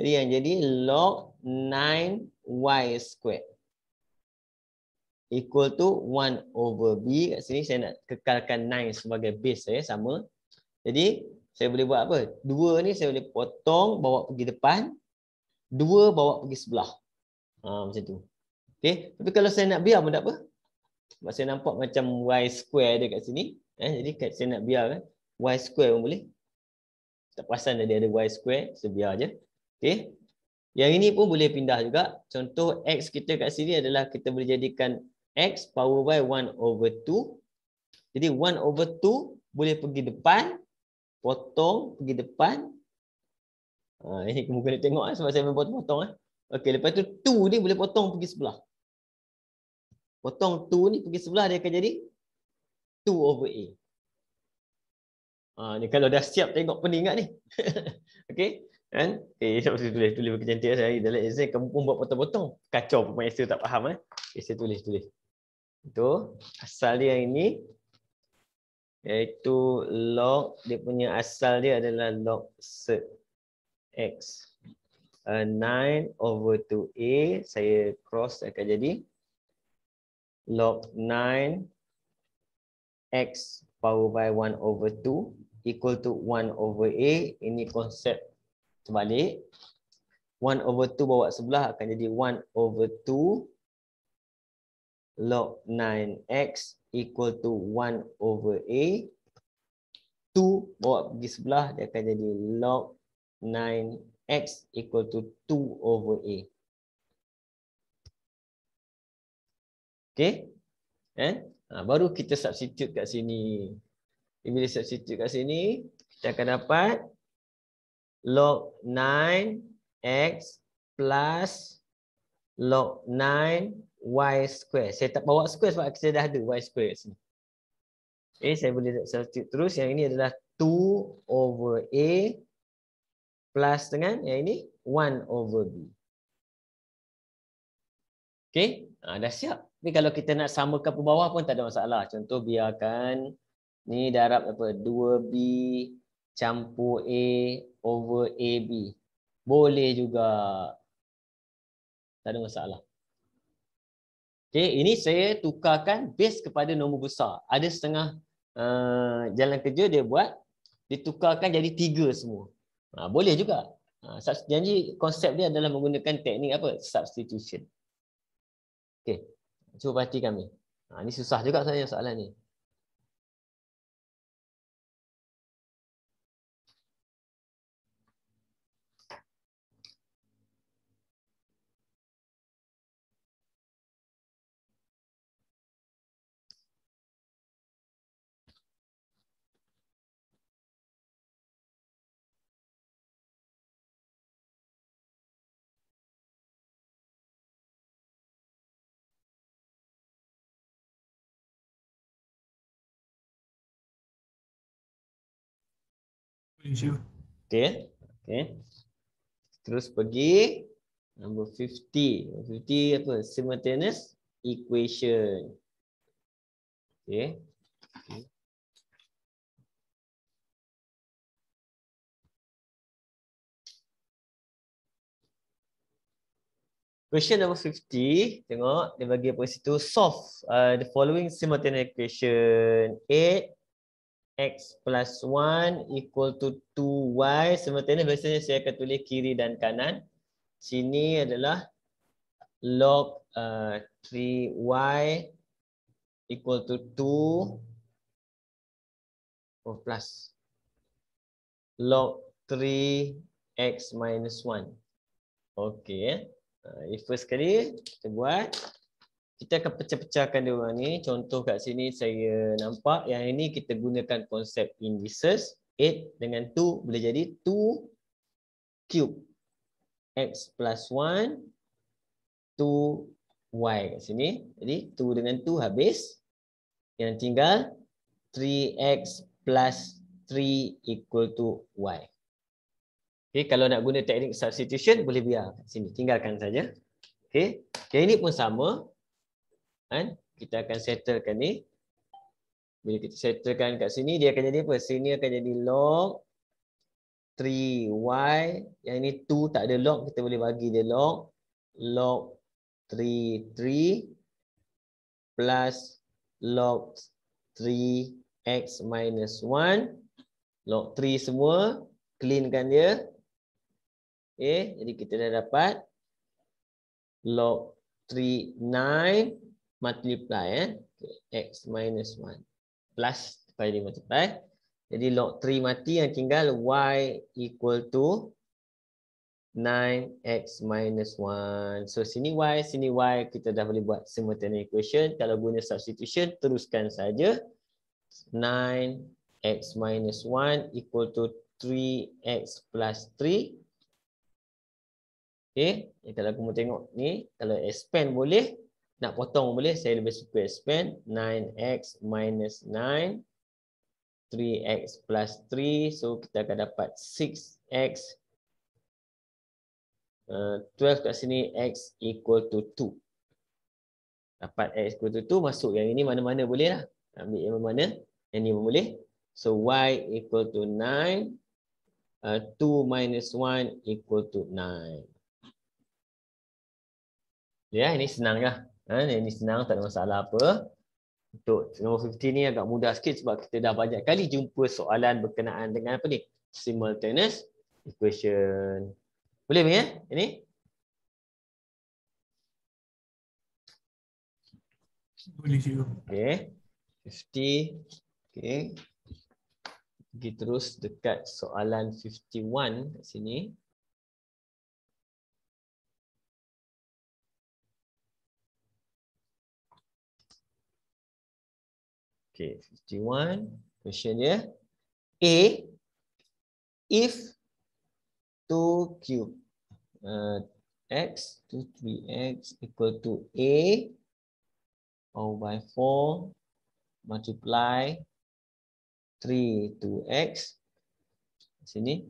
Jadi yang jadi log 9y square equal to 1 over b kat sini saya nak kekalkan 9 sebagai base saya sama jadi saya boleh buat apa? Dua ni saya boleh potong, bawa pergi depan. Dua bawa pergi sebelah. Ha, macam tu. Okay. Tapi kalau saya nak biar pun tak apa. Sebab saya nampak macam Y square dia kat sini. Eh, jadi saya nak biar kan. Y square pun boleh. Tak perasan dia ada Y square. So biar je. Okay. Yang ini pun boleh pindah juga. Contoh X kita kat sini adalah kita boleh jadikan X power by 1 over 2. Jadi 1 over 2 boleh pergi depan potong pergi depan ah ini kena tengok eh, sebab saya memang potong eh okey lepas tu 2 ni boleh potong pergi sebelah potong tu ni pergi sebelah dia akan jadi 2 over a ah ni kalau dah siap tengok peningat ni okey kan eh, saya mesti boleh tulis bagi cantik saya dalam exam kamu pun buat potong-potong kacau pemain saya tak faham eh okay, saya tulis tulis itu asal dia yang ini iaitu log dia punya asal dia adalah log cert x 9 uh, over 2a saya cross akan jadi log 9 x power by 1 over 2 equal to 1 over a ini konsep terbalik 1 over 2 bawa sebelah akan jadi 1 over 2 log 9x equal to 1 over a. 2 bawa pergi sebelah dia akan jadi log 9x equal to 2 over a. Okay. Eh? Ha, baru kita substitute kat sini. Bila substitute kat sini, kita akan dapat log 9x plus log y square. Saya tak bawa square sebab saya dah ada y square kat sini. Okay, eh, saya boleh substitute terus. Yang ini adalah 2 over A plus dengan yang ini 1 over B. Okay, ha, dah siap. Tapi kalau kita nak samakan ke bawah pun tak ada masalah. Contoh biarkan ni darab apa 2B campur A over AB. Boleh juga. Tak ada masalah. Okay, ini saya tukarkan base kepada nombor besar. Ada setengah uh, jalan kerja dia buat ditukarkan jadi tiga semua. Ha, boleh juga. Ha, janji konsep dia adalah menggunakan teknik apa? Substitution. Okay, Cuba perhatikan ni. Ha, ini susah juga sebenarnya soalan ni. Okay. Okay. Terus pergi. Number 50. 50 apa? Simultaneous equation. Okay. Question number 50. Tengok. Dia bagi apa situ. Solve uh, the following simultaneous equation. 8. X plus 1 equal to 2Y. Sementara biasanya saya akan tulis kiri dan kanan. Sini adalah log uh, 3Y equal to 2 oh, plus log 3X minus 1. Okay. Uh, first kali kita buat kita akan pecah-pecahkan dia orang ni. Contoh kat sini saya nampak yang ini kita gunakan konsep indices 8 dengan 2 boleh jadi 2 cube x plus 1 2 y kat sini. Jadi 2 dengan 2 habis. Yang tinggal 3x plus 3 equal to y. Okay, kalau nak guna teknik substitution boleh biar kat sini. Tinggalkan saja. Okay. Yang ini pun sama kan? Kita akan settlekan ni. Bila kita settlekan kat sini, dia akan jadi apa? Sini akan jadi log 3y. Yang ini 2 tak ada log, kita boleh bagi dia log. Log 3, 3 plus log 3x minus 1. Log 3 semua. clean kan dia. Okay, jadi kita dah dapat log 3, 9 multiply eh x minus 1 plus by di multiply jadi log 3 mati yang tinggal y equal to 9x minus 1 so sini y sini y kita dah boleh buat simultaneous equation kalau guna substitution teruskan saja 9x minus 1 equal to 3x plus 3 Okay. Kalau kamu tengok ni, kalau expand boleh, nak potong boleh, saya lebih suka expand. 9x minus 9. 3x plus 3. So, kita akan dapat 6x. Uh, 12 kat sini, x equal to 2. Dapat x equal to 2, masuk yang ini mana-mana boleh lah. Ambil yang mana-mana. Yang ini pun boleh. So, y equal to 9. Uh, 2 minus 1 equal to 9. Ya, yeah, ini senang lah. Ha, ini senang, tak ada masalah apa. Untuk nombor 15 ni agak mudah sikit sebab kita dah banyak kali jumpa soalan berkenaan dengan apa ni? Simultaneous equation. Boleh ya? Ini? Boleh cikgu. Okay. 50. Okay. Pergi terus dekat soalan 51 kat sini. Okay, 51. Question dia. A. If 2 cube. Uh, X, 2, 3X equal to A. All by 4. Multiply. 3 to X. Sini.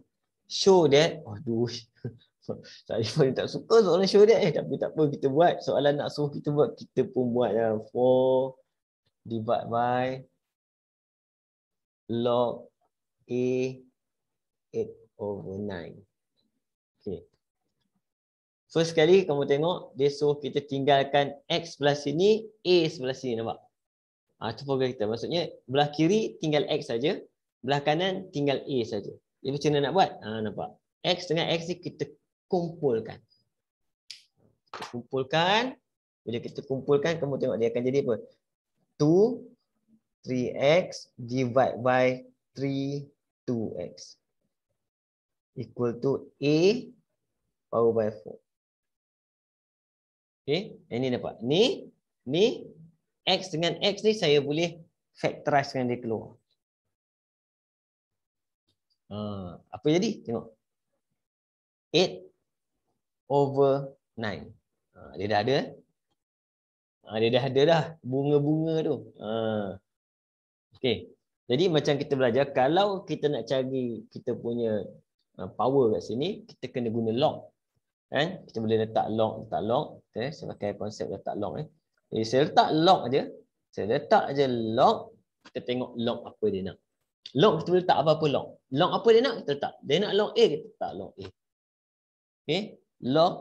Show that. Oh, duh, Saya pun tak suka soalan show that. Eh, tapi tak apa kita buat. Soalan nak suruh kita buat. Kita pun buat lah. 4 divide by log A 8 over 9. Okay. First sekali kamu tengok dia suruh kita tinggalkan X sebelah sini, A sebelah sini nampak? Ah, tu program kita. Maksudnya belah kiri tinggal X saja, belah kanan tinggal A saja. Dia macam mana nak buat? Ha, nampak? X dengan X ni kita kumpulkan. Kita kumpulkan. Bila kita kumpulkan, kamu tengok dia akan jadi apa? 3x divide by 3, 2x equal to A power by 4. Okay, ini dapat. Ni, ni, X dengan X ni saya boleh factorize dengan dia keluar. Uh, apa jadi? Tengok. 8 over 9. Uh, ha, dia dah ada Ha, dia dah ada dah bunga-bunga tu. Ha. Okay. Jadi macam kita belajar, kalau kita nak cari kita punya ha, power kat sini, kita kena guna log. Eh? Kan? Kita boleh letak log, letak log. Okay. Saya pakai konsep letak log. Eh. Jadi saya letak log je. Saya letak je log. Kita tengok log apa dia nak. Log kita boleh letak apa-apa log. Log apa dia nak, kita letak. Dia nak log A, kita letak log A. Okay. Log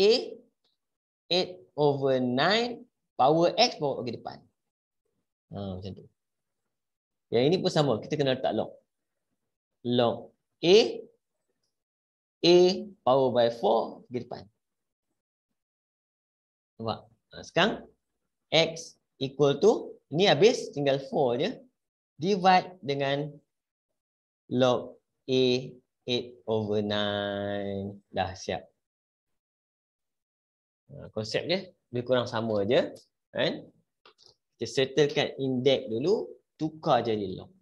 A, 8 over 9 power x power ke depan. Ha macam tu. Yang ini pun sama, kita kena letak log. Log a a power by 4 ke depan. Nampak? Ha, sekarang x equal to ini habis tinggal 4 je divide dengan log a 8 over 9 dah siap. Ha, konsep dia lebih kurang sama aje kan kita settlekan index dulu tukar jadi log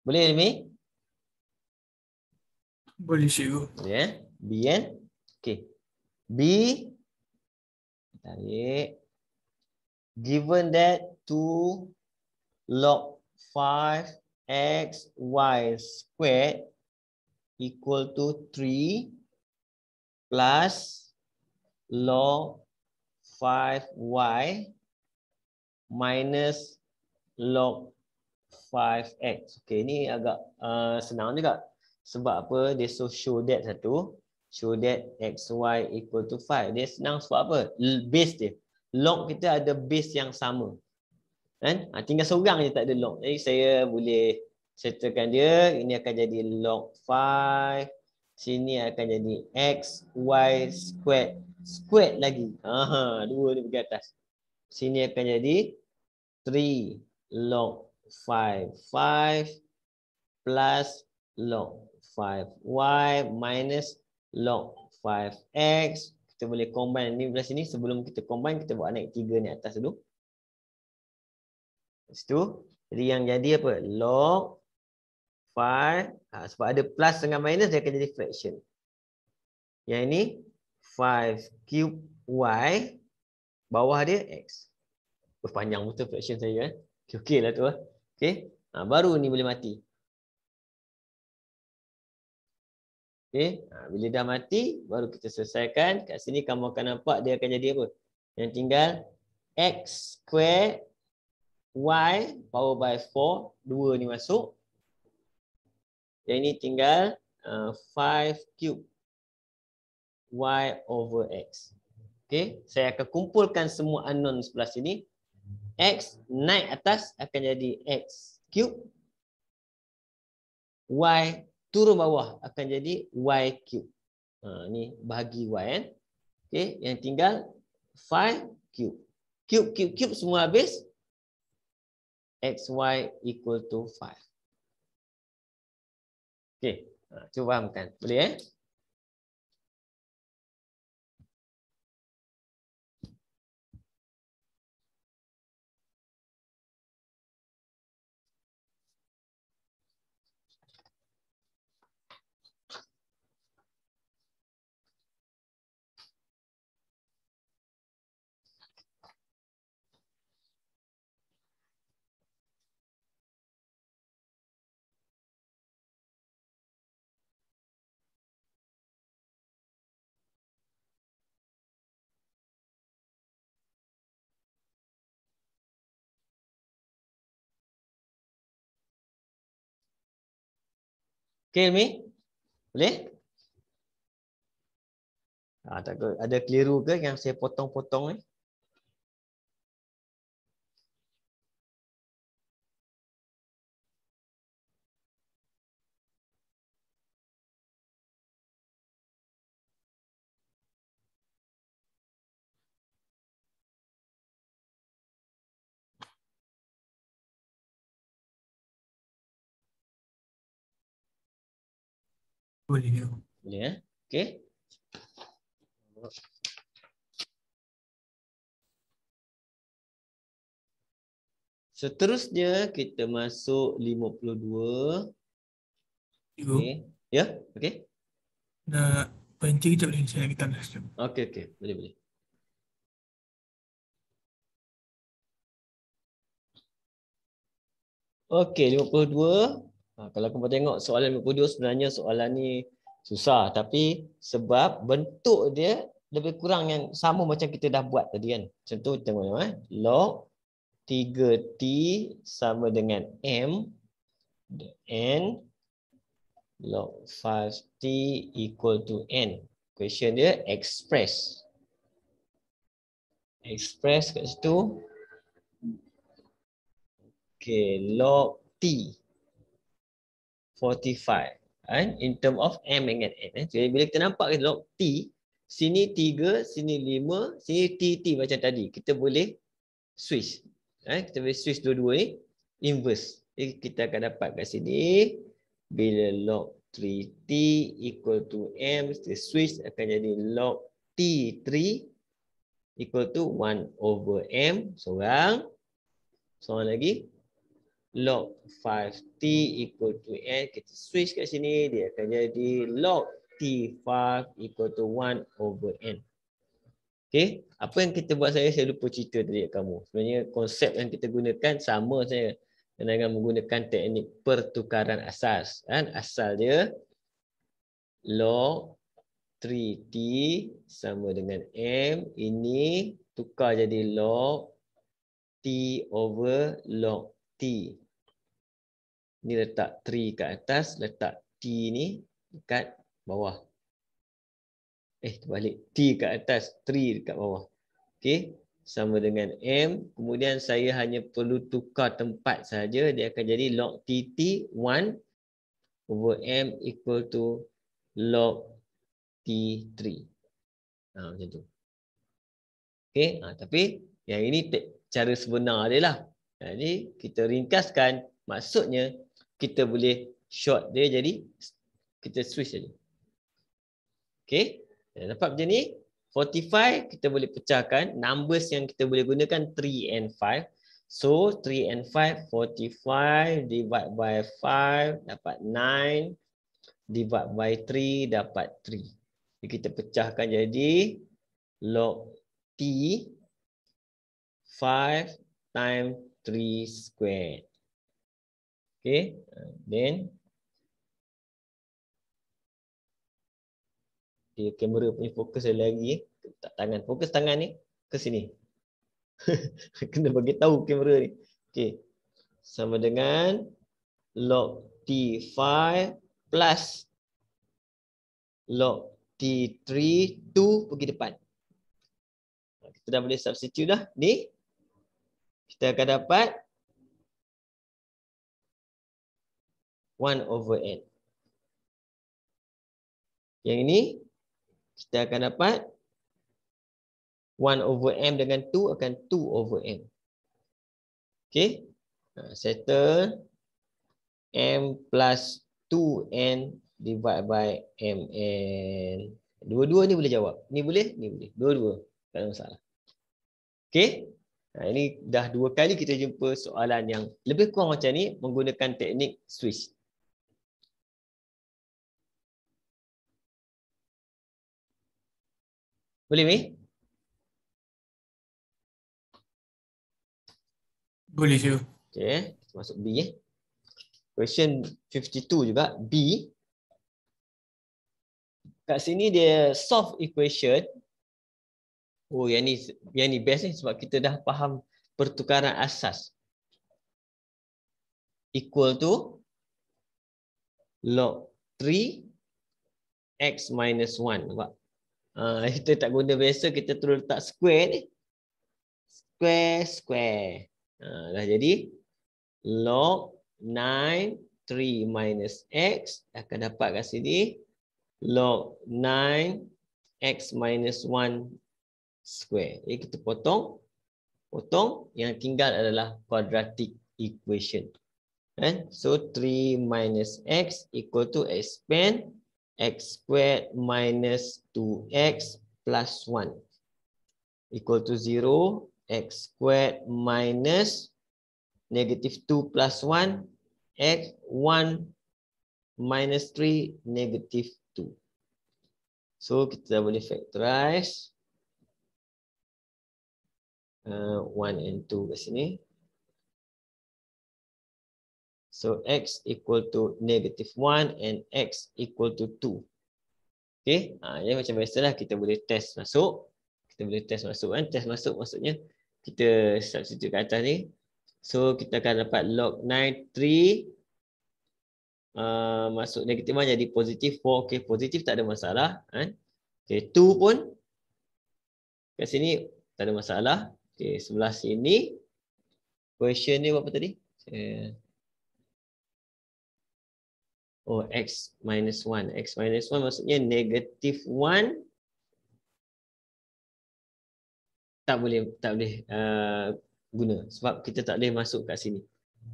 boleh ni boleh cikgu ya yeah. Eh? b kan okey b tadi, given that 2 log 5 x y squared equal to three plus log five y minus log five x Okay, ni agak uh, senang juga. Sebab apa? Dia so show that satu. Show that x y equal to five. Dia senang sebab apa? Base dia. Log kita ada base yang sama kan ha, tinggal seorang je tak ada log jadi saya boleh setelkan dia ini akan jadi log 5 sini akan jadi x y squared squared lagi Aha, dua ni pergi atas sini akan jadi 3 log 5 5 plus log 5y minus log 5x kita boleh combine ni belah sini sebelum kita combine kita buat naik tiga ni atas dulu Lepas jadi yang jadi apa? Log 5. Ha, sebab ada plus dengan minus, dia akan jadi fraction. Yang ini, 5 cube y. Bawah dia, x. Uf, oh, panjang betul fraction saya. Eh? Okey okay lah tu. Eh? Okay. Ha, baru ni boleh mati. Okay. Ha, bila dah mati, baru kita selesaikan. Kat sini kamu akan nampak dia akan jadi apa? Yang tinggal x square y power by 4 2 ni masuk yang ini tinggal uh, 5 cube y over x Okay, saya akan kumpulkan semua unknown sebelah sini x naik atas akan jadi x cube y turun bawah akan jadi y cube ha uh, ni bahagi y kan Okay, yang tinggal 5 cube cube cube cube semua habis X, Y equal to 5. Okey, ha, cuba amkan, Boleh eh? Okay, me? Boleh? Ha, tak ada keliru ke yang saya potong-potong ni? Eh? Boleh. Boleh eh? Okey. Seterusnya kita masuk 52. Okey. Ya, okey. Nah, penting kita boleh saya kita dah. Okey, okey. Boleh, boleh. Okey, 52. Ha, kalau kau tengok soalan Ibn Qudus sebenarnya soalan ni susah tapi sebab bentuk dia lebih kurang yang sama macam kita dah buat tadi kan. Contoh tengok ya. Eh. Log 3T sama dengan M N log 5T equal to N. Question dia express. Express kat situ. Okay, log T. 45 eh, in term of M dengan N. Eh. Jadi bila kita nampak kita log T, sini 3, sini 5, sini T, T macam tadi. Kita boleh switch. Eh. Kita boleh switch dua-dua ni. Eh? Inverse. Eh, kita akan dapat kat sini. Bila log 3T equal to M, kita switch akan jadi log T3 equal to 1 over M. Seorang. Seorang lagi log 5t equal to n kita switch kat sini dia akan jadi log t5 equal to 1 over n Okay. apa yang kita buat saya saya lupa cerita tadi kat kamu sebenarnya konsep yang kita gunakan sama saya dengan menggunakan teknik pertukaran asas kan asal dia log 3t sama dengan m ini tukar jadi log t over log t ni letak 3 kat atas, letak T ni dekat bawah. Eh, terbalik. T kat atas, 3 dekat bawah. Okay. Sama dengan M. Kemudian saya hanya perlu tukar tempat saja, Dia akan jadi log t 1 over M equal to log T3. Ha, macam tu. Okay. Ha, tapi yang ini cara sebenar dia lah. Jadi kita ringkaskan. Maksudnya kita boleh short dia jadi kita switch saja. Okey. Dapat macam ni. 45 kita boleh pecahkan numbers yang kita boleh gunakan 3 and 5. So 3 and 5 45 divide by 5 dapat 9 divide by 3 dapat 3. Jadi kita pecahkan jadi log t 5 times 3 squared. Okay, uh, then dia kamera punya fokus saya lagi eh. tak tangan fokus tangan ni ke sini kena bagi tahu kamera ni okey sama dengan log t5 plus log t3 tu pergi depan kita dah boleh substitute dah ni kita akan dapat 1 over n. Yang ini kita akan dapat 1 over m dengan 2 akan 2 over m. Okay. Ha, settle m plus 2n divide by mn. Dua-dua ni boleh jawab. Ni boleh? Ni boleh. Dua-dua. Tak ada masalah. Okay. Nah, ha, ini dah dua kali kita jumpa soalan yang lebih kurang macam ni menggunakan teknik switch. Boleh, Mi? Boleh, Syu. Okay, masuk B. Eh. Question 52 juga, B. Kat sini dia solve equation. Oh, yang ni, yang ni best ni sebab kita dah faham pertukaran asas. Equal to log 3 x minus 1. Nampak? Uh, ah, kita tak guna biasa, kita terus letak square ni. Square, square. Uh, dah jadi. Log 9, 3 minus x. Akan dapat kat sini. Log 9, x minus 1 square. Jadi kita potong. Potong. Yang tinggal adalah quadratic equation. Eh? So 3 minus x equal to expand x squared minus 2x plus 1 equal to 0 x squared minus negative 2 plus 1 x 1 minus 3 negative 2 so kita boleh factorize uh, 1 and 2 kat sini So x equal to negative 1 and x equal to 2. Okay, Jadi ha, ini ya, macam biasalah kita boleh test masuk. Kita boleh test masuk kan. Test masuk maksudnya kita substitute kat atas ni. So kita akan dapat log 93 uh, masuk negative 1 jadi positif 4. Okay, positif tak ada masalah. Kan? Okay, 2 pun kat sini tak ada masalah. Okay, sebelah sini. Question ni berapa tadi? Okay. Oh, x minus 1. x minus 1 maksudnya negatif 1 tak boleh tak boleh uh, guna sebab kita tak boleh masuk kat sini.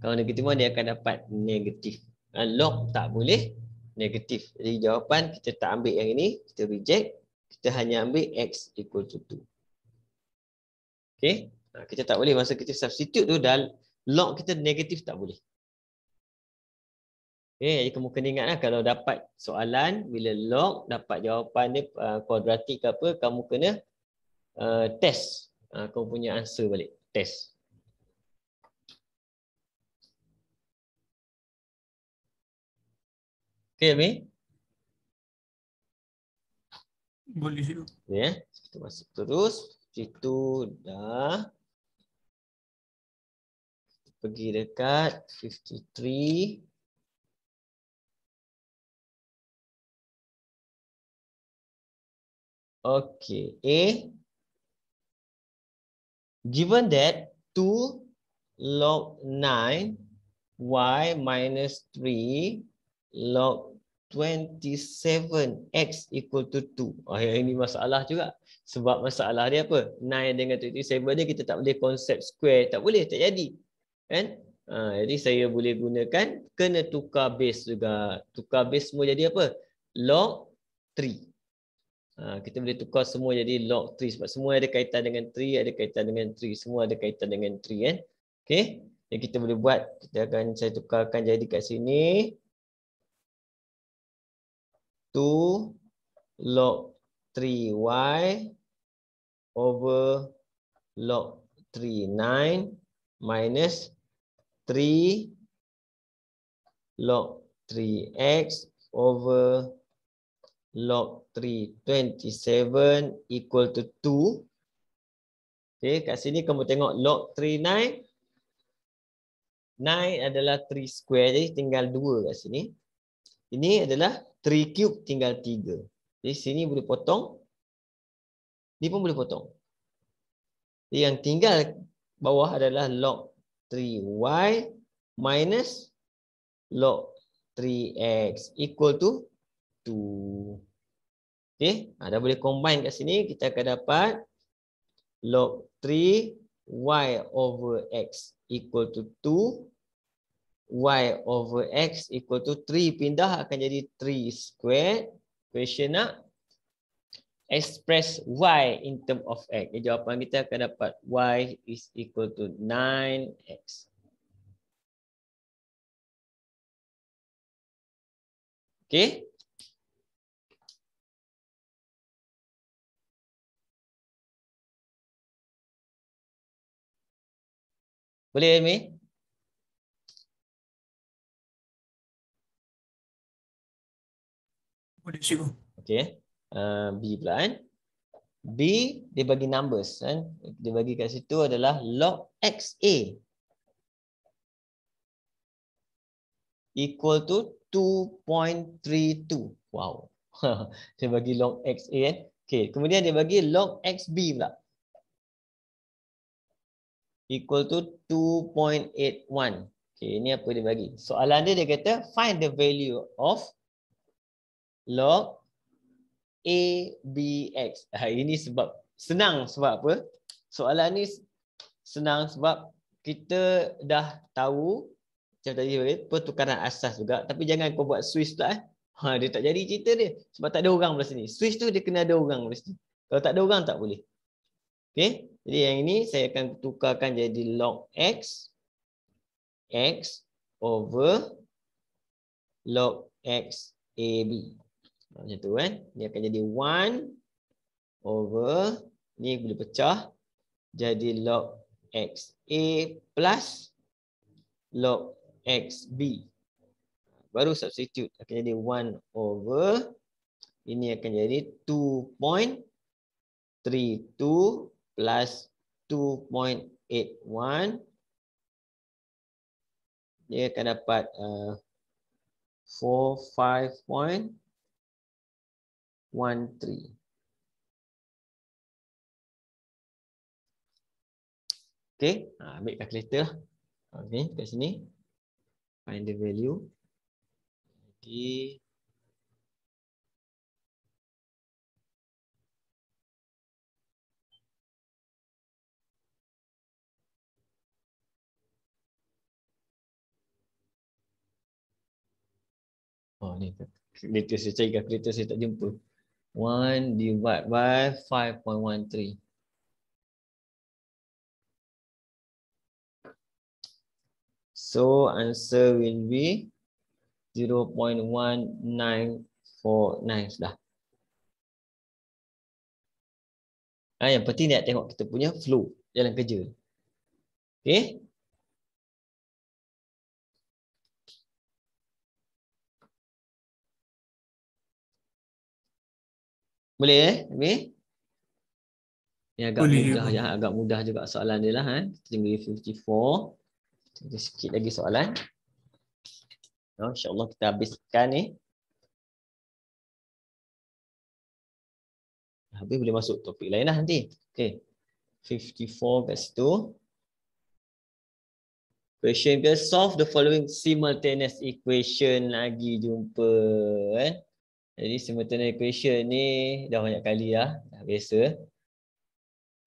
Kalau negatif 1 dia akan dapat negatif. Uh, log tak boleh negatif. Jadi jawapan kita tak ambil yang ini. Kita reject. Kita hanya ambil x equal to 2. Okay. Uh, kita tak boleh masa kita substitute tu dah log kita negatif tak boleh. Okay, jadi kamu kena ingatlah kalau dapat soalan bila log dapat jawapan dia uh, kuadratik ke apa kamu kena uh, test uh, kamu punya answer balik test Okay Amir Boleh cikgu Ya, yeah, kita masuk terus Situ dah kita Pergi dekat 53 Okay. A. Given that 2 log 9 y minus 3 log 27x equal to 2. Oh, ini masalah juga. Sebab masalah dia apa? 9 dengan 27 dia kita tak boleh konsep square. Tak boleh. Tak jadi. Kan? Ha, jadi saya boleh gunakan kena tukar base juga. Tukar base semua jadi apa? Log 3. Ah, kita boleh tukar semua jadi log 3 sebab semua ada kaitan dengan 3 ada kaitan dengan 3 semua ada kaitan dengan 3 eh okey yang kita boleh buat kita akan saya tukarkan jadi kat sini 2 log 3y over log 39 minus 3 log 3x over log 39 327 equal to 2. Okay, kat sini kamu tengok log 3, 9. 9 adalah 3 square, jadi tinggal 2 kat sini. Ini adalah 3 cube, tinggal 3. Jadi sini boleh potong. Ini pun boleh potong. Jadi yang tinggal bawah adalah log 3y minus log 3x equal to 2. Okey, ada boleh combine kat sini kita akan dapat log 3 y over x equal to 2 y over x equal to 3 pindah akan jadi 3 square question nak express y in term of x. Jadi jawapan kita akan dapat y is equal to 9x. Okey. Boleh Amy? Boleh cikgu. Okey. Uh, B pula kan. B dia bagi numbers kan. Dia bagi kat situ adalah log x a Equal to 2.32. Wow. dia bagi log XA kan. Okay. Kemudian dia bagi log b pula equal to 2.81. Okay, ini apa dia bagi? Soalan dia dia kata find the value of log a b x. Ha, ini sebab senang sebab apa? Soalan ni senang sebab kita dah tahu macam tadi bagi pertukaran asas juga tapi jangan kau buat Swiss pula eh. Ha, dia tak jadi cerita dia sebab tak ada orang belah sini. Switch tu dia kena ada orang belah sini. Kalau tak ada orang tak boleh. Okay. Jadi yang ini saya akan tukarkan jadi log x x over log x ab. Macam tu kan. Dia akan jadi 1 over ni boleh pecah jadi log x a plus log x b. Baru substitute akan jadi 1 over ini akan jadi 2.32 plus 2.81 dia akan dapat uh, 45.13 Okay, ha, ambil calculator. Okay, kat sini. Find the value. Jadi, Oh ni kereta saya cari kereta kan, saya tak jumpa. 1 divide by 5.13. So answer will be 0.1949 sudah. Ah, yang penting nak tengok kita punya flow dalam kerja. Okay. Boleh eh? Ini okay. agak boleh, mudah ya, ha, yang agak mudah juga soalan dia lah kan. Eh? Tinggal 54. Tinggal sikit lagi soalan. Oh, InsyaAllah kita habiskan ni. Eh? Habis boleh masuk topik lain lah nanti. Okay. 54 kat situ. Question dia solve the following simultaneous equation lagi jumpa. Eh? Jadi simultaneous equation ni dah banyak kali lah, dah biasa.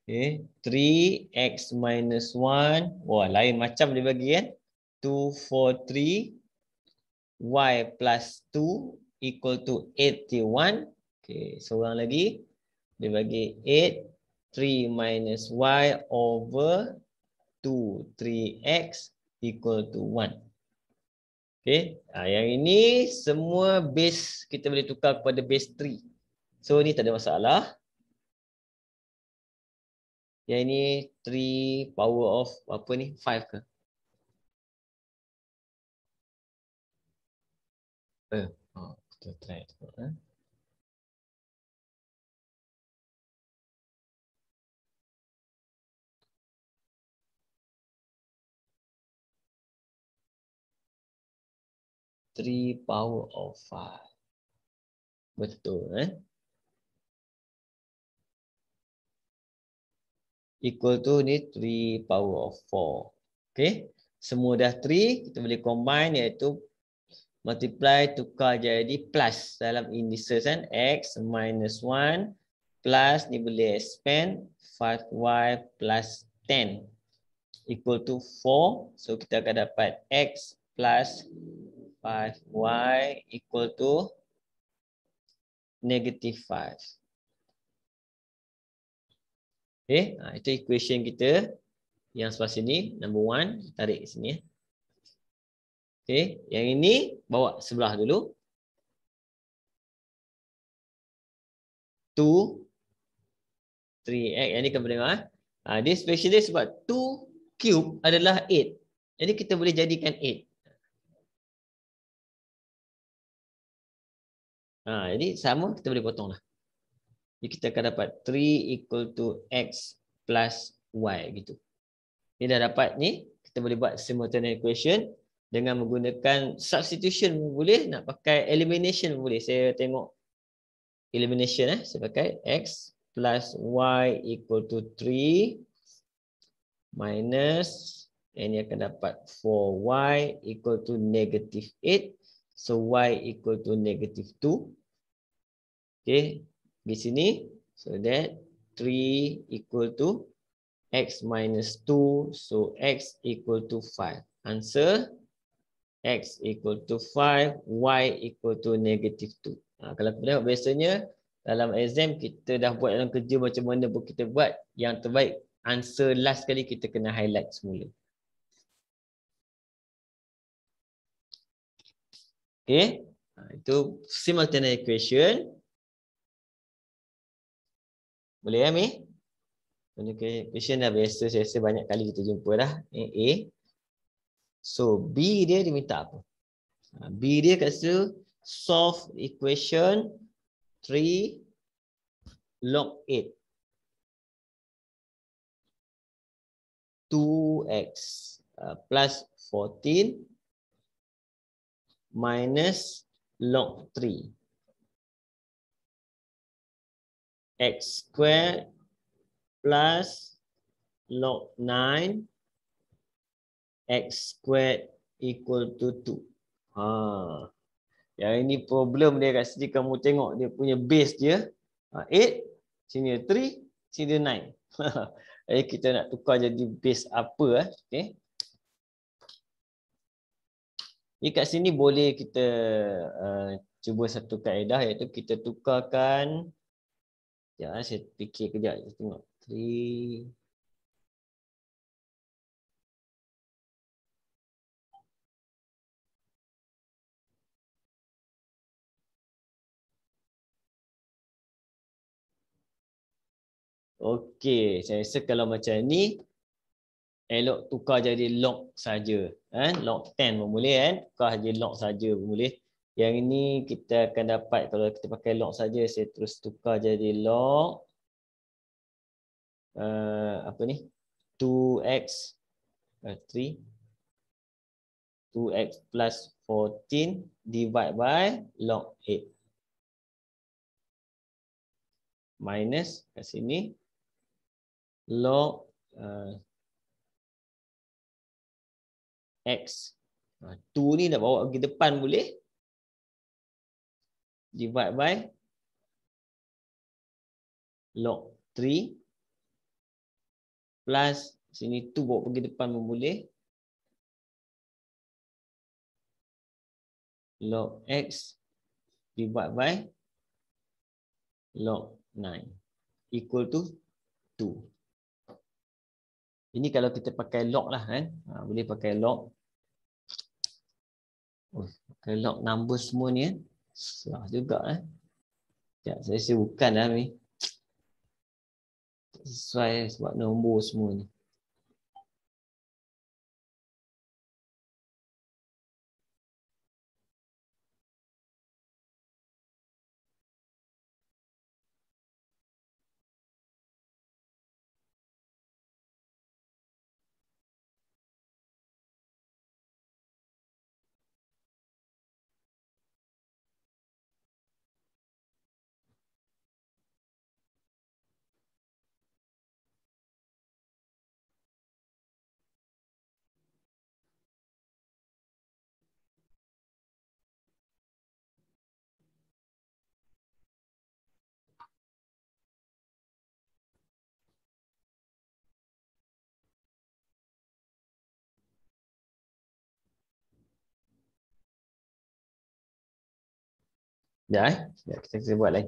Okay, 3x minus 1, wah lain macam dia bagi kan. 2, y plus 2 equal to 81. Okay, seorang lagi. Dia bagi 8, 3 minus y over 2, 3x equal to 1. Okey, ha, yang ini semua base kita boleh tukar kepada base 3, So ni tak ada masalah. Yang ini 3 power of apa ni? 5 ke? Eh, oh, kita try tu. Eh. 3 power of 5. Betul eh? Equal to ni 3 power of 4. Okay. Semua dah 3. Kita boleh combine iaitu multiply tukar jadi plus dalam indices kan. X minus 1 plus ni boleh expand 5y plus 10 equal to 4. So kita akan dapat X plus 5 y equal to negative 5. Okay, ha, itu equation kita yang sebelah sini, number 1, tarik sini. Eh. Okay, yang ini bawa sebelah dulu. 2, 3x, eh, yang ini kena dengar. Eh. Ha, dia special sebab 2 cube adalah 8. Jadi kita boleh jadikan 8. Ha, jadi sama kita boleh potong lah. Jadi kita akan dapat 3 equal to x plus y gitu. Ini dah dapat ni. Kita boleh buat simultaneous equation dengan menggunakan substitution boleh. Nak pakai elimination boleh. Saya tengok elimination eh. Saya pakai x plus y equal to 3 minus ini eh, akan dapat 4y equal to negative 8 So y equal to negative 2. Okay. Di sini. So that 3 equal to x minus 2. So x equal to 5. Answer. X equal to 5. Y equal to negative 2. Ha, kalau kita tengok biasanya dalam exam kita dah buat dalam kerja macam mana pun kita buat. Yang terbaik answer last kali kita kena highlight semula. Okay. Ha, itu simultaneous equation. Boleh ya, Mi? Equation dah biasa, saya rasa banyak kali kita jumpa dah. A. So, B dia diminta apa? Ha, B dia kat situ, solve equation 3 log 8. 2x uh, plus 14 minus log 3. X squared plus log 9. X squared equal to 2. Ha. Ya ini problem dia kat sini kamu tengok dia punya base dia. 8, ha, sini 3, sini 9. Jadi eh, kita nak tukar jadi base apa. Eh? Okay. Jadi kat sini boleh kita uh, cuba satu kaedah iaitu kita tukarkan ya saya fikir kejap saya tengok 3 Okey, saya rasa kalau macam ni, elok eh, tukar jadi log saja kan log 10 pun boleh kan tukar jadi log saja pun boleh yang ini kita akan dapat kalau kita pakai log saja saya terus tukar jadi log uh, apa ni 2x uh, 3 2x plus 14 divide by log 8 minus kat sini log uh, X. 2 ha, ni nak bawa pergi depan boleh. Divide by log 3 plus sini 2 bawa pergi depan pun boleh. Log X divide by log 9 equal to 2. Ini kalau kita pakai log lah. kan, Ha, boleh pakai log 2. Oh, kena lock nombor semua ni eh. Susah juga eh. Sekejap, saya rasa bukan lah ni. Sesuai eh, sebab nombor semua ni. Ya, eh. Sekejap kita, kita buat lain.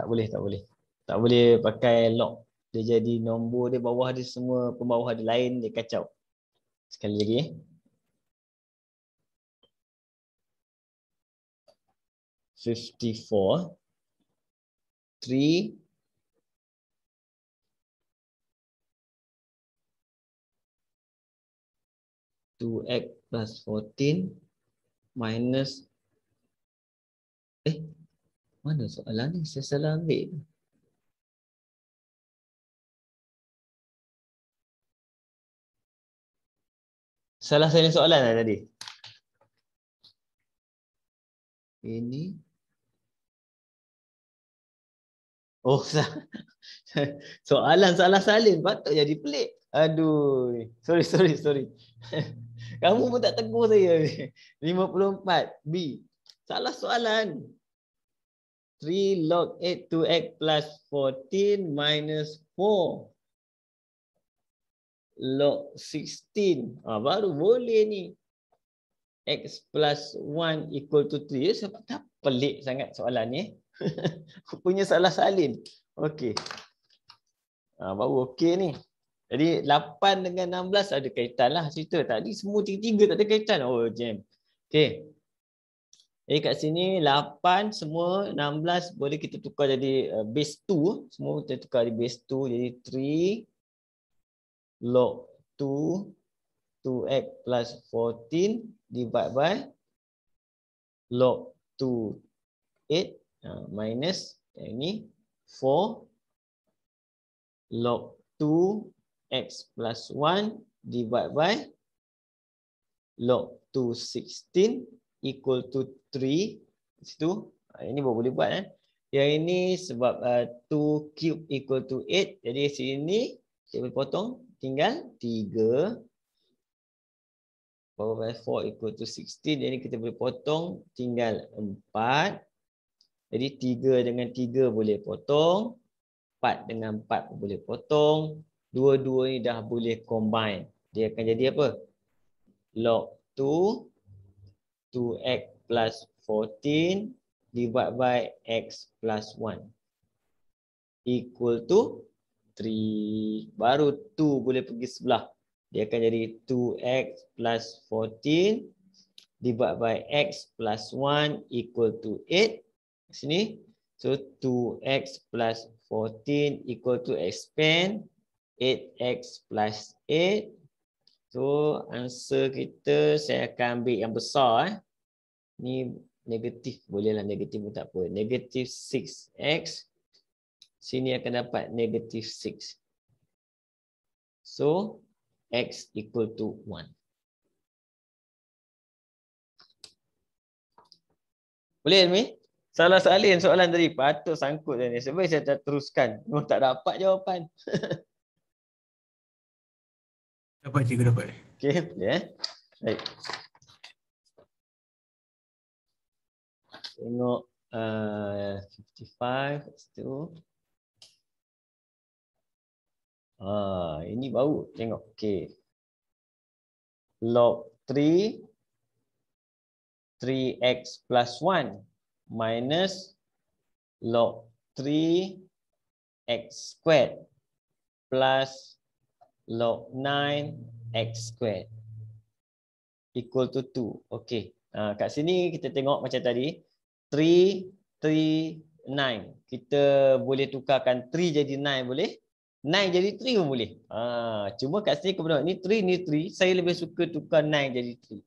Tak boleh, tak boleh. Tak boleh pakai lock. Dia jadi nombor dia bawah dia semua, pembawah dia lain, dia kacau. Sekali lagi eh. Fifty four three two x plus fourteen minus Eh, mana soalan ni? Saya salah ambil. Salah saya soalan lah tadi. Ini. Oh, soalan salah salin. Patut jadi pelik. Aduh. Sorry, sorry, sorry. Kamu pun tak tegur saya. 54B. Salah soalan. 3 log 8 2x plus 14 minus 4 log 16. Ah baru boleh ni. x plus 1 equal to 3. Ya, sebab tak pelik sangat soalan ni. Aku punya salah salin. Okey. Ah baru okey ni. Jadi 8 dengan 16 ada kaitan lah cerita. Tadi semua tiga-tiga tak ada kaitan. Oh jam. Okey. Jadi eh, kat sini 8 semua 16 boleh kita tukar jadi eh, base 2 semua kita tukar di base 2 jadi 3 log 2 2x plus 14 divide by log 2 8 ha, minus yang ini 4 log 2 x plus 1 divide by log 2 16 equal to 3 situ ah, ini baru boleh buat eh yang ini sebab uh, ah, 2 cube equal to 8 jadi sini kita boleh potong tinggal 3 power by 4 equal to 16 jadi kita boleh potong tinggal 4 jadi 3 dengan 3 boleh potong 4 dengan 4 boleh potong dua-dua ni dah boleh combine dia akan jadi apa log 2x plus 14 divided by x plus 1 equal to 3. Baru 2 boleh pergi sebelah. Dia akan jadi 2x plus 14 divided by x plus 1 equal to 8. Sini. So 2x plus 14 equal to expand 8x plus 8 So answer kita saya akan ambil yang besar eh. Ni negatif bolehlah negatif pun tak apa. Negatif 6x. Sini akan dapat negatif 6. So x equal to 1. Boleh Elmi? Salah salin soalan tadi. Patut sangkut tadi. Lah Sebab saya teruskan. Memang tak dapat jawapan. Dapat cikgu dapat. Okey, boleh ya. yeah. Baik. Tengok uh, eh, 55 tu. Ah, ini baru tengok. Okey. Log 3 3x plus 1 minus log 3 x squared plus log 9x squared equal to 2. Okey. Ha, ah, kat sini kita tengok macam tadi 3 3 9. Kita boleh tukarkan 3 jadi 9 boleh. 9 jadi 3 pun boleh. Ha, cuma kat sini kena ni 3 ni 3. Saya lebih suka tukar 9 jadi 3.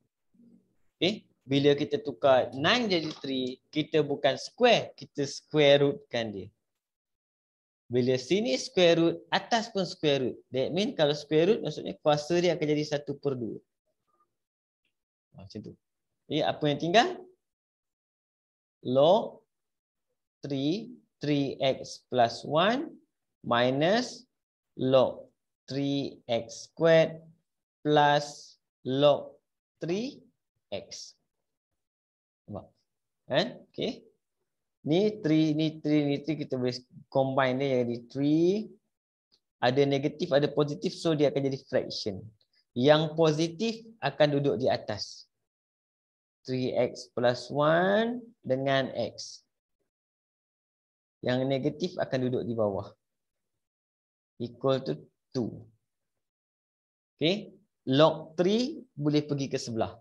Okey. Bila kita tukar 9 jadi 3, kita bukan square, kita square rootkan dia. Bila sini square root, atas pun square root. That mean kalau square root, maksudnya kuasa dia akan jadi 1 per 2. Ah, macam tu. Jadi apa yang tinggal? Log 3, 3x plus 1 minus log 3x squared plus log 3x. Nampak? Eh? Okay ni 3 ni 3 ni 3 kita boleh combine dia jadi 3 ada negatif ada positif so dia akan jadi fraction yang positif akan duduk di atas 3x plus 1 dengan x yang negatif akan duduk di bawah equal to 2 Okay, log 3 boleh pergi ke sebelah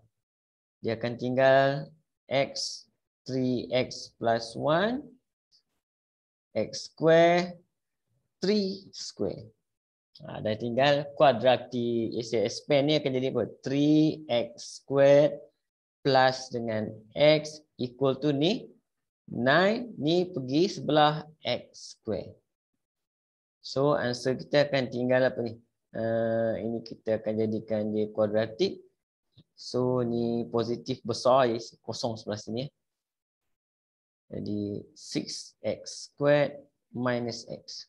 dia akan tinggal x 3x plus 1, x square, 3 square. Ha, dan tinggal kuadrati expand eh, ni akan jadi apa? 3x square plus dengan x equal to ni. 9 ni pergi sebelah x square. So answer kita akan tinggal apa ni? Uh, ini kita akan jadikan dia kuadratik. So ni positif besar, kosong sebelah sini. Eh. Jadi 6x squared minus x.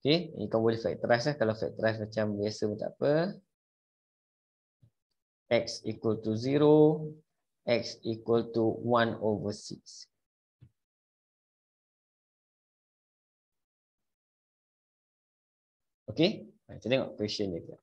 Okay, ini kau boleh factorize lah. Kalau factorize macam biasa pun tak apa. x equal to 0, x equal to 1 over 6. Okay, kita tengok question dia. Kira.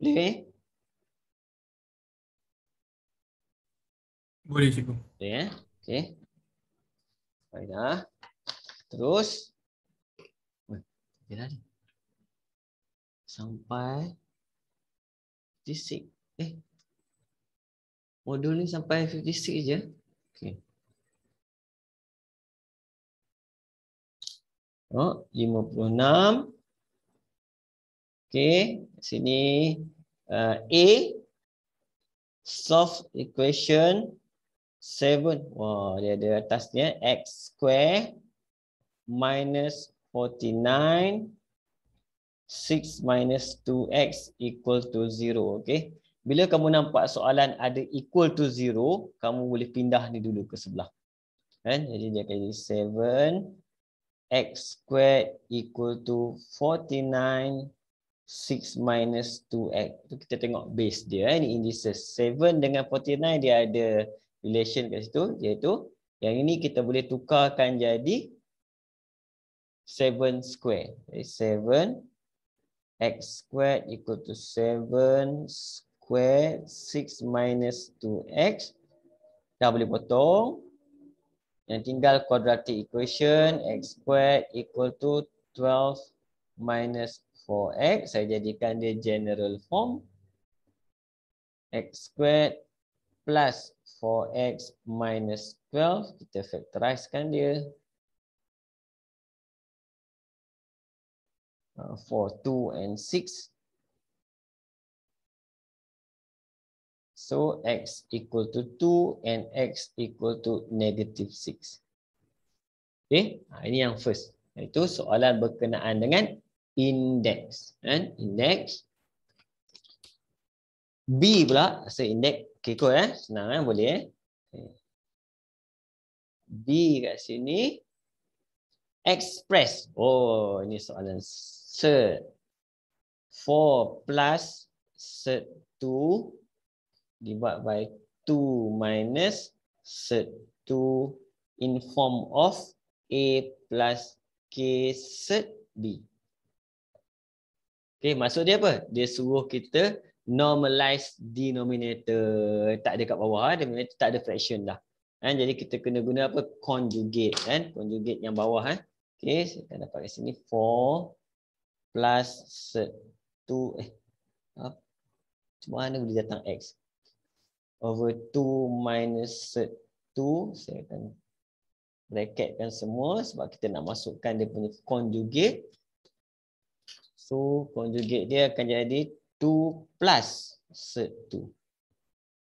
Boleh? Boleh cikgu. Boleh eh? Okey. Baiklah. Terus. Bila Sampai. Fisik. Eh. Modul ni sampai fisik je. Okey. Oh, 56. Okey, sini uh, A solve equation 7. Wah, wow, dia ada atasnya x square minus 49 6 minus 2x equal to 0. Okey. Bila kamu nampak soalan ada equal to 0, kamu boleh pindah ni dulu ke sebelah. Kan? Jadi dia akan jadi 7 x square equal to 49 6 minus 2x tu kita tengok base dia eh ni indices 7 dengan 49 dia ada relation kat situ iaitu yang ini kita boleh tukarkan jadi 7 square 7 x square equal to 7 square 6 minus 2x dah boleh potong yang tinggal quadratic equation x squared equal to 12 minus 4x saya jadikan dia general form x squared plus 4x minus 12 kita factorisekan dia 4, uh, 2 and 6 so x equal to 2 and x equal to negative 6 okay ha, ini yang first itu soalan berkenaan dengan index kan eh? index b pula so index okey kod eh senang eh boleh eh b kat sini express oh ini soalan set 4 plus set 2 dibuat by 2 minus set 2 in form of a plus k set b Okay, maksud dia apa? Dia suruh kita normalize denominator. Tak ada kat bawah, eh. denominator tak ada fraction dah. Kan? Jadi kita kena guna apa? Conjugate. Kan? Conjugate yang bawah. Kan? Eh. Okay, saya akan dapat kat sini. 4 plus 2. Eh, Cuma mana boleh datang X? Over 2 minus 2. Saya akan bracketkan semua sebab kita nak masukkan dia punya conjugate. So conjugate dia akan jadi 2 plus set 2.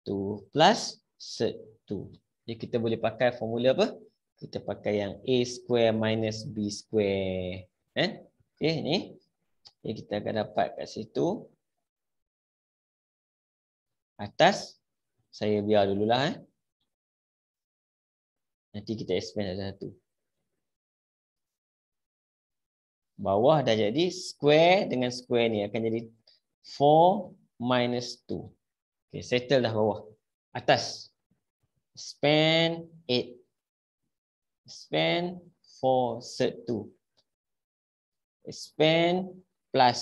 2 plus set 2. Jadi kita boleh pakai formula apa? Kita pakai yang a square minus b square. Eh? Okay ni. Jadi kita akan dapat kat situ. Atas. Saya biar dululah eh. Nanti kita expand satu-satu. bawah dah jadi square dengan square ni akan jadi 4 minus 2. Okay, settle dah bawah. Atas. Span 8. Span 4 set 2. Span plus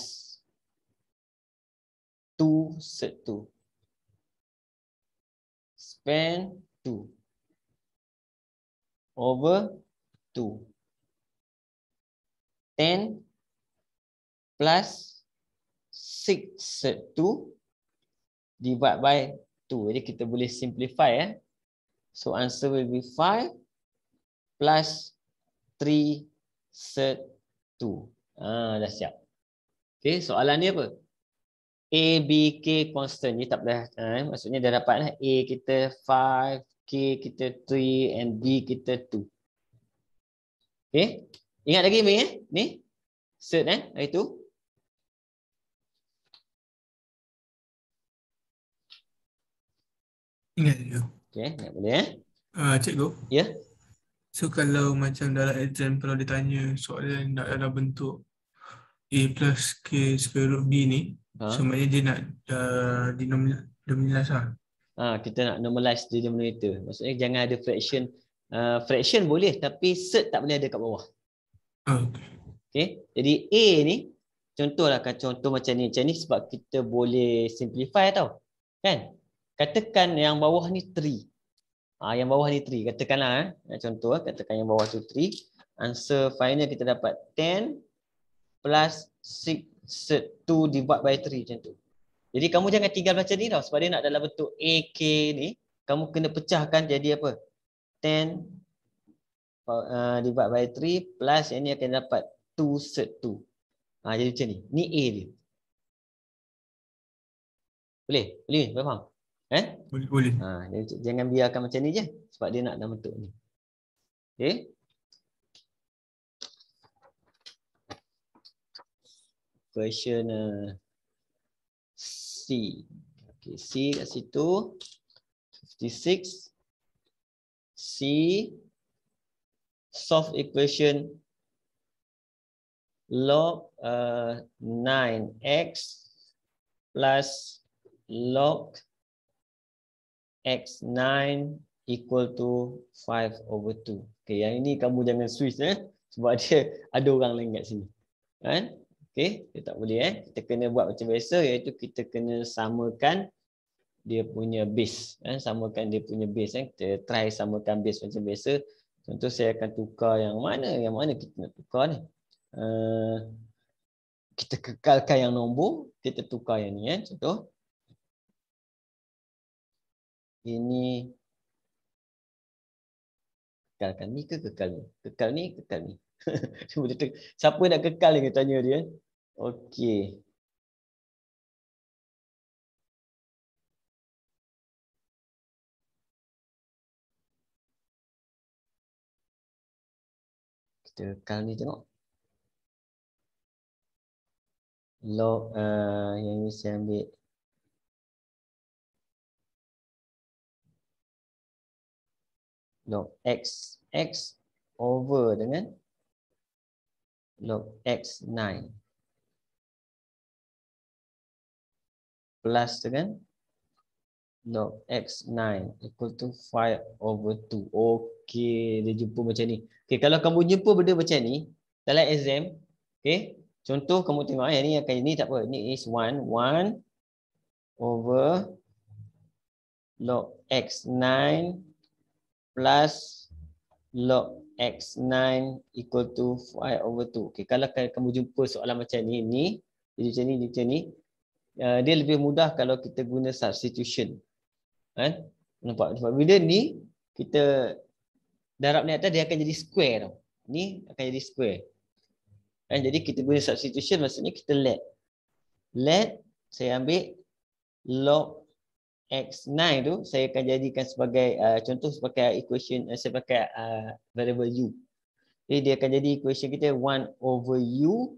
2 set 2. Span 2. Over 2. 10 plus six two divide by 2, Jadi kita boleh simplify eh. So answer will be 5 plus 3 set 2. Ah dah siap. Okay soalan ni apa? A, B, K constant ni tak boleh. Ah, eh? Maksudnya dah dapat lah. A kita 5, K kita 3 and B kita 2. Okay. Ingat lagi ni, eh? Ni set eh hari tu. Ingat dulu. Okey, ingat boleh eh. Ah, uh, cikgu. Ya. Yeah? So kalau macam dalam exam kalau ditanya soalan nak dalam bentuk A plus K square root B ni, ha? so maknanya dia nak uh, dinomilize lah. Ha, kita nak normalize dia denominator. Maksudnya jangan ada fraction. Uh, fraction boleh tapi set tak boleh ada kat bawah. Ah. Okay. Jadi A ni contohlah kan, contoh macam ni macam ni sebab kita boleh simplify tau. Kan? Katakan yang bawah ni 3. Ah yang bawah ni 3 katakanlah eh. Contoh eh katakan yang bawah tu 3. Answer final kita dapat 10 plus 6 set 2 divide by 3 macam tu. Jadi kamu jangan tinggal macam ni tau sebab dia nak dalam bentuk AK ni kamu kena pecahkan jadi apa? 10 uh, divide by 3 plus yang ni akan dapat 2 set 2. Uh, ah, jadi macam ni. Ni A dia. Boleh? Boleh? Boleh faham? Eh? Boleh. boleh. Uh, ah, jadi, jangan biarkan macam ni je. Sebab dia nak dalam bentuk ni. Okay. Question uh, C. Okay, C kat situ. 56. C solve equation log uh, 9x plus log x9 equal to 5 over 2. Okay, yang ini kamu jangan switch eh? sebab dia ada orang lain kat sini. Kan? Okay, dia tak boleh. Eh? Kita kena buat macam biasa iaitu kita kena samakan dia punya base. Eh? Samakan dia punya base. Eh? Kita try samakan base macam biasa. Contoh saya akan tukar yang mana, yang mana kita nak tukar ni. Uh, kita kekalkan yang nombor, kita tukar yang ni. Eh. Contoh. Ini. Kekalkan ni ke kekal ni? Kekal ni, kekal ni. Siapa nak kekal ni, tanya dia. Eh. Okey. kita kali ni tengok log uh, yang ini saya ambil log x x over dengan log x 9 plus dengan log x9 equal to 5 over 2. Okay, dia jumpa macam ni. Okay, kalau kamu jumpa benda macam ni dalam exam, Okay, Contoh kamu tengok yang eh, ni yang ini tak apa. Ni is 1 1 over log x9 plus log x9 equal to 5 over 2. Okay, kalau kamu jumpa soalan macam ni, ni, dia macam ni, dia macam ni. Uh, dia lebih mudah kalau kita guna substitution kan nampak sebab bila ni kita darab ni atas dia akan jadi square tau ni akan jadi square kan jadi kita guna substitution maksudnya kita let let saya ambil log x9 tu saya akan jadikan sebagai uh, contoh sebagai equation uh, sebagai uh, variable u jadi dia akan jadi equation kita 1 over u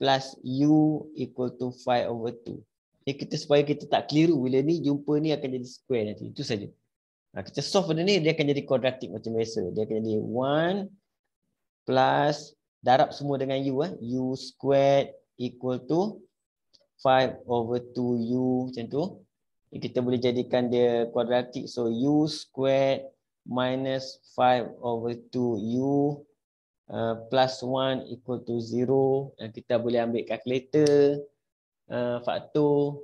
plus u equal to 5 over 2 ya kita supaya kita tak keliru bila ni jumpa ni akan jadi square nanti itu saja nah, ha, kita solve benda ni dia akan jadi kuadratik macam biasa dia akan jadi 1 plus darab semua dengan u eh u squared equal to 5 over 2u macam tu kita boleh jadikan dia kuadratik. so u squared minus 5 over 2u Uh, plus 1 equal to 0 dan kita boleh ambil kalkulator uh, eh, faktor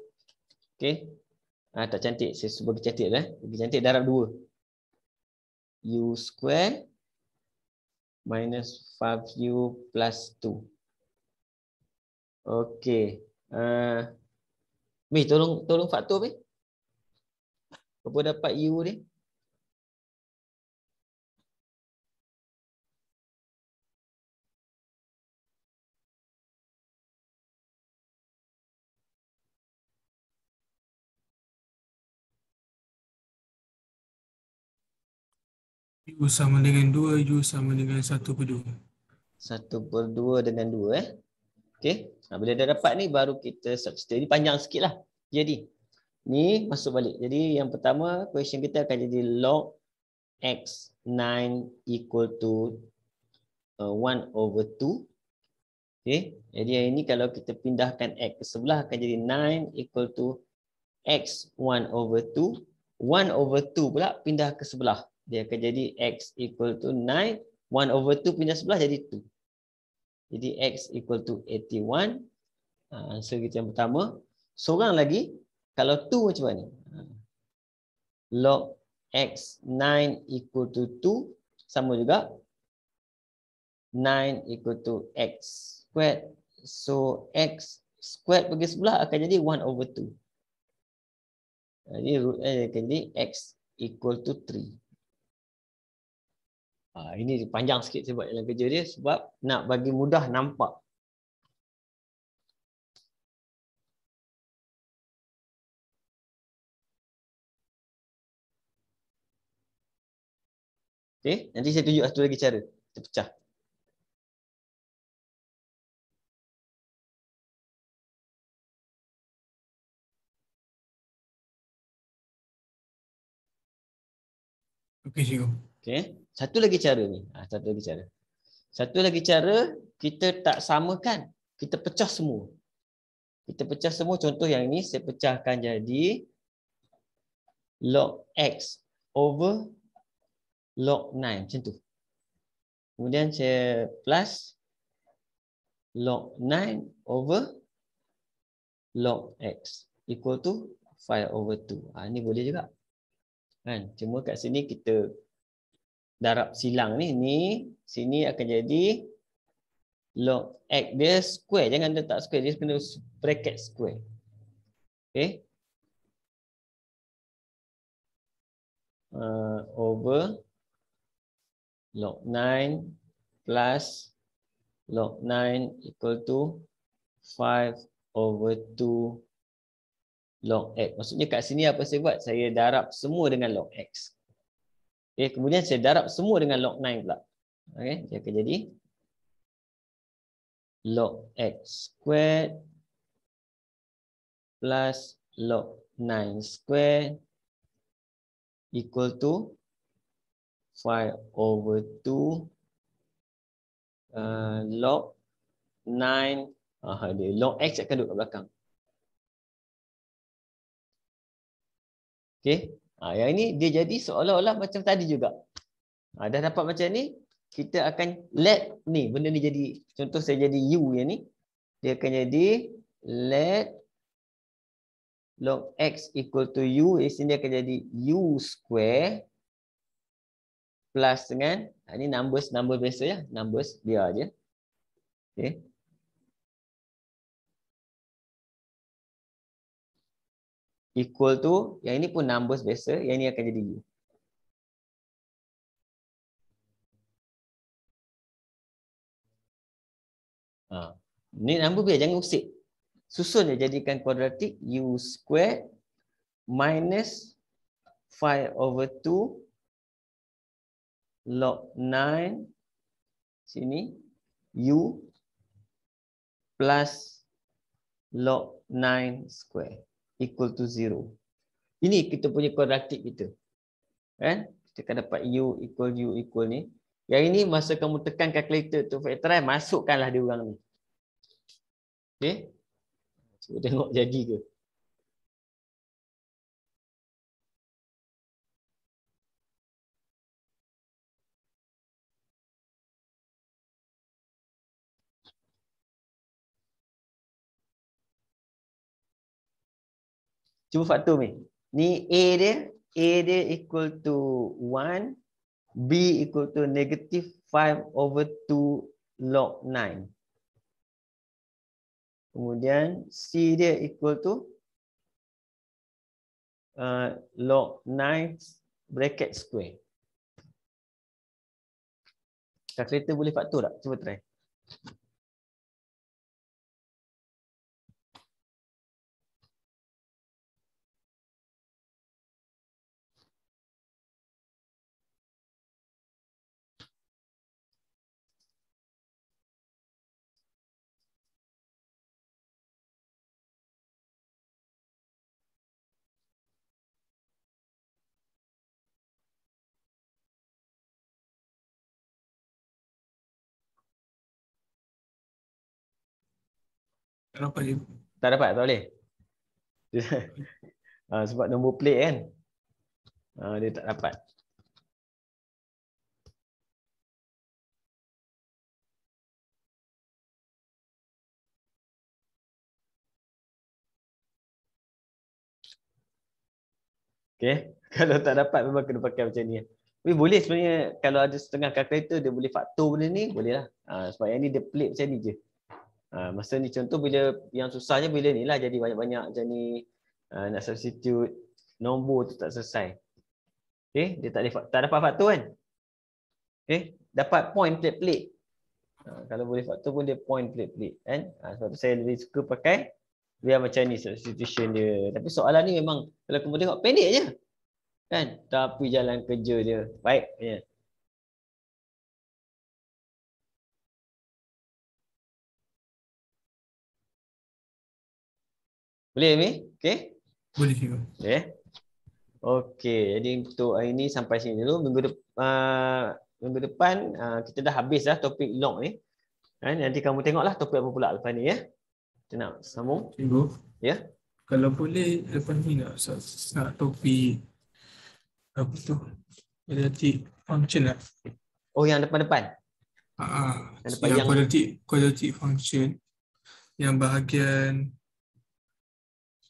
okey ah uh, tak cantik saya cuba bagi cantik dah eh. bagi cantik darab 2 u square minus 5u plus 2 okey ah uh, tolong tolong faktor meh berapa dapat u ni U sama dengan 2, U sama dengan 1 per 2. 1 per 2 dengan 2 eh. Okey. Bila dah dapat ni baru kita substitute. Ini panjang sikit lah. Jadi ni masuk balik. Jadi yang pertama question kita akan jadi log X9 equal to uh, 1 over 2. okay? Jadi yang ini kalau kita pindahkan X ke sebelah akan jadi 9 equal to X1 over 2. 1 over 2 pula pindah ke sebelah dia akan jadi x equal to 9 1 over 2 pindah sebelah jadi 2 jadi x equal to 81 answer kita yang pertama seorang lagi kalau 2 macam mana ah. log x 9 equal to 2 sama juga 9 equal to x squared so x squared pergi sebelah akan jadi 1 over 2 ah, jadi root eh, akan jadi x equal to 3 Ha, ini panjang sikit sebab dalam kerja dia sebab nak bagi mudah nampak. Okay, nanti saya tunjuk satu lagi cara kita pecah. Okey, cikgu. Okay. Satu lagi cara ni. Ah, satu lagi cara. Satu lagi cara kita tak samakan. Kita pecah semua. Kita pecah semua. Contoh yang ini saya pecahkan jadi log x over log 9. Macam tu. Kemudian saya plus log 9 over log x equal to 5 over 2. Ha, ah, ni boleh juga. Kan? Cuma kat sini kita darab silang ni ni sini akan jadi log x dia square jangan letak square dia kena bracket square okey uh, over log 9 plus log 9 equal to 5 over 2 log x maksudnya kat sini apa saya buat saya darab semua dengan log x Okay, ya, kemudian saya darab semua dengan log 9 pula. Okay, dia akan jadi log x squared plus log 9 squared equal to 5 over 2 uh, log 9 uh, dia, log x akan duduk kat belakang. Okay. Ha, yang ini dia jadi seolah-olah macam tadi juga. Ha, dah dapat macam ni, kita akan let ni, benda ni jadi, contoh saya jadi U yang ni. Dia akan jadi let log X equal to U. Di sini dia akan jadi U square plus dengan, ini ha, numbers, number biasa ya. Numbers, biar je. Okay. equal to yang ini pun numbers biasa yang ini akan jadi u ha ni number biar jangan usik susun je jadikan kuadratik u square minus 5 over 2 log 9 sini u plus log 9 square equal to zero. Ini kita punya kuadratik kita. Kan? Kita akan dapat U equal U equal ni. Yang ini masa kamu tekan calculator tu factorize, masukkanlah dia orang ni. Okay? Cuba tengok jadi ke. Cuba faktum ni. Ni A dia. A dia equal to 1. B equal to negative 5 over 2 log 9. Kemudian C dia equal to uh, log 9 bracket square. Calculator boleh faktor tak? Cuba try. Tak dapat ibu. Tak dapat, tak boleh. Dia, ah, sebab nombor plate kan. Uh, dia tak dapat. Okay. Kalau tak dapat memang kena pakai macam ni. Tapi boleh sebenarnya kalau ada setengah kalkulator dia boleh faktor benda ni, boleh lah. Uh, sebab yang ni dia pelik macam ni je. Ah, masa ni contoh bila yang susahnya bila ni lah jadi banyak-banyak macam ni uh, nak substitute nombor tu tak selesai. Okay, eh, dia tak, ada, tak dapat faktor kan? Okay, eh, dapat point pelik-pelik. Uh, kalau boleh faktor pun dia point pelik-pelik kan? Uh, sebab tu saya lebih suka pakai biar macam ni substitution dia. Tapi soalan ni memang kalau kamu tengok pendek je. Kan? Tapi jalan kerja dia. Baik. Yeah. Boleh ni? Okey. Boleh juga. Okey. Eh? Okey, jadi untuk hari ni sampai sini dulu. Minggu depan, uh, minggu depan uh, kita dah habis dah topik log ni. Kan? Nanti kamu tengoklah topik apa pula lepas ni ya. Kita nak sambung. Cikgu. Ya. Yeah? Kalau boleh lepas ni nak nak topik apa tu? Quadratic function lah. Oh yang depan-depan? Ah, ah. yang, depan yang, yang... Quadratic, quadratic function yang bahagian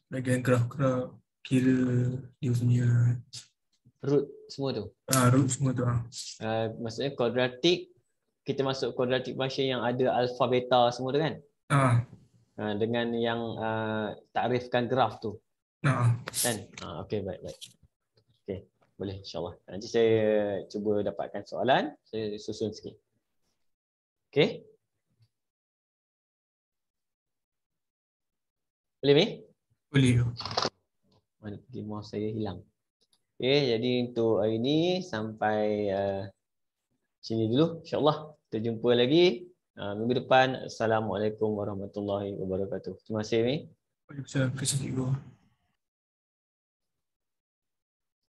bagian kerah-kerah kira dia punya root semua tu. Ah uh, root semua tu ah. Uh, maksudnya quadratic kita masuk quadratic function yang ada alpha beta semua tu kan? Ah. Uh. Uh, dengan yang uh, takrifkan graf tu. Ah. Uh. Kan? Ah uh, okey baik baik. Okey, boleh insyaallah. Nanti saya cuba dapatkan soalan, saya susun sikit. Okey. Boleh, Mi? Me? Boleh. Mana pergi mouse saya hilang. Okey, jadi untuk hari ini sampai uh, sini dulu insya-Allah. Kita jumpa lagi uh, minggu depan. Assalamualaikum warahmatullahi wabarakatuh. Terima kasih ni. Waalaikumsalam. Kesihatan.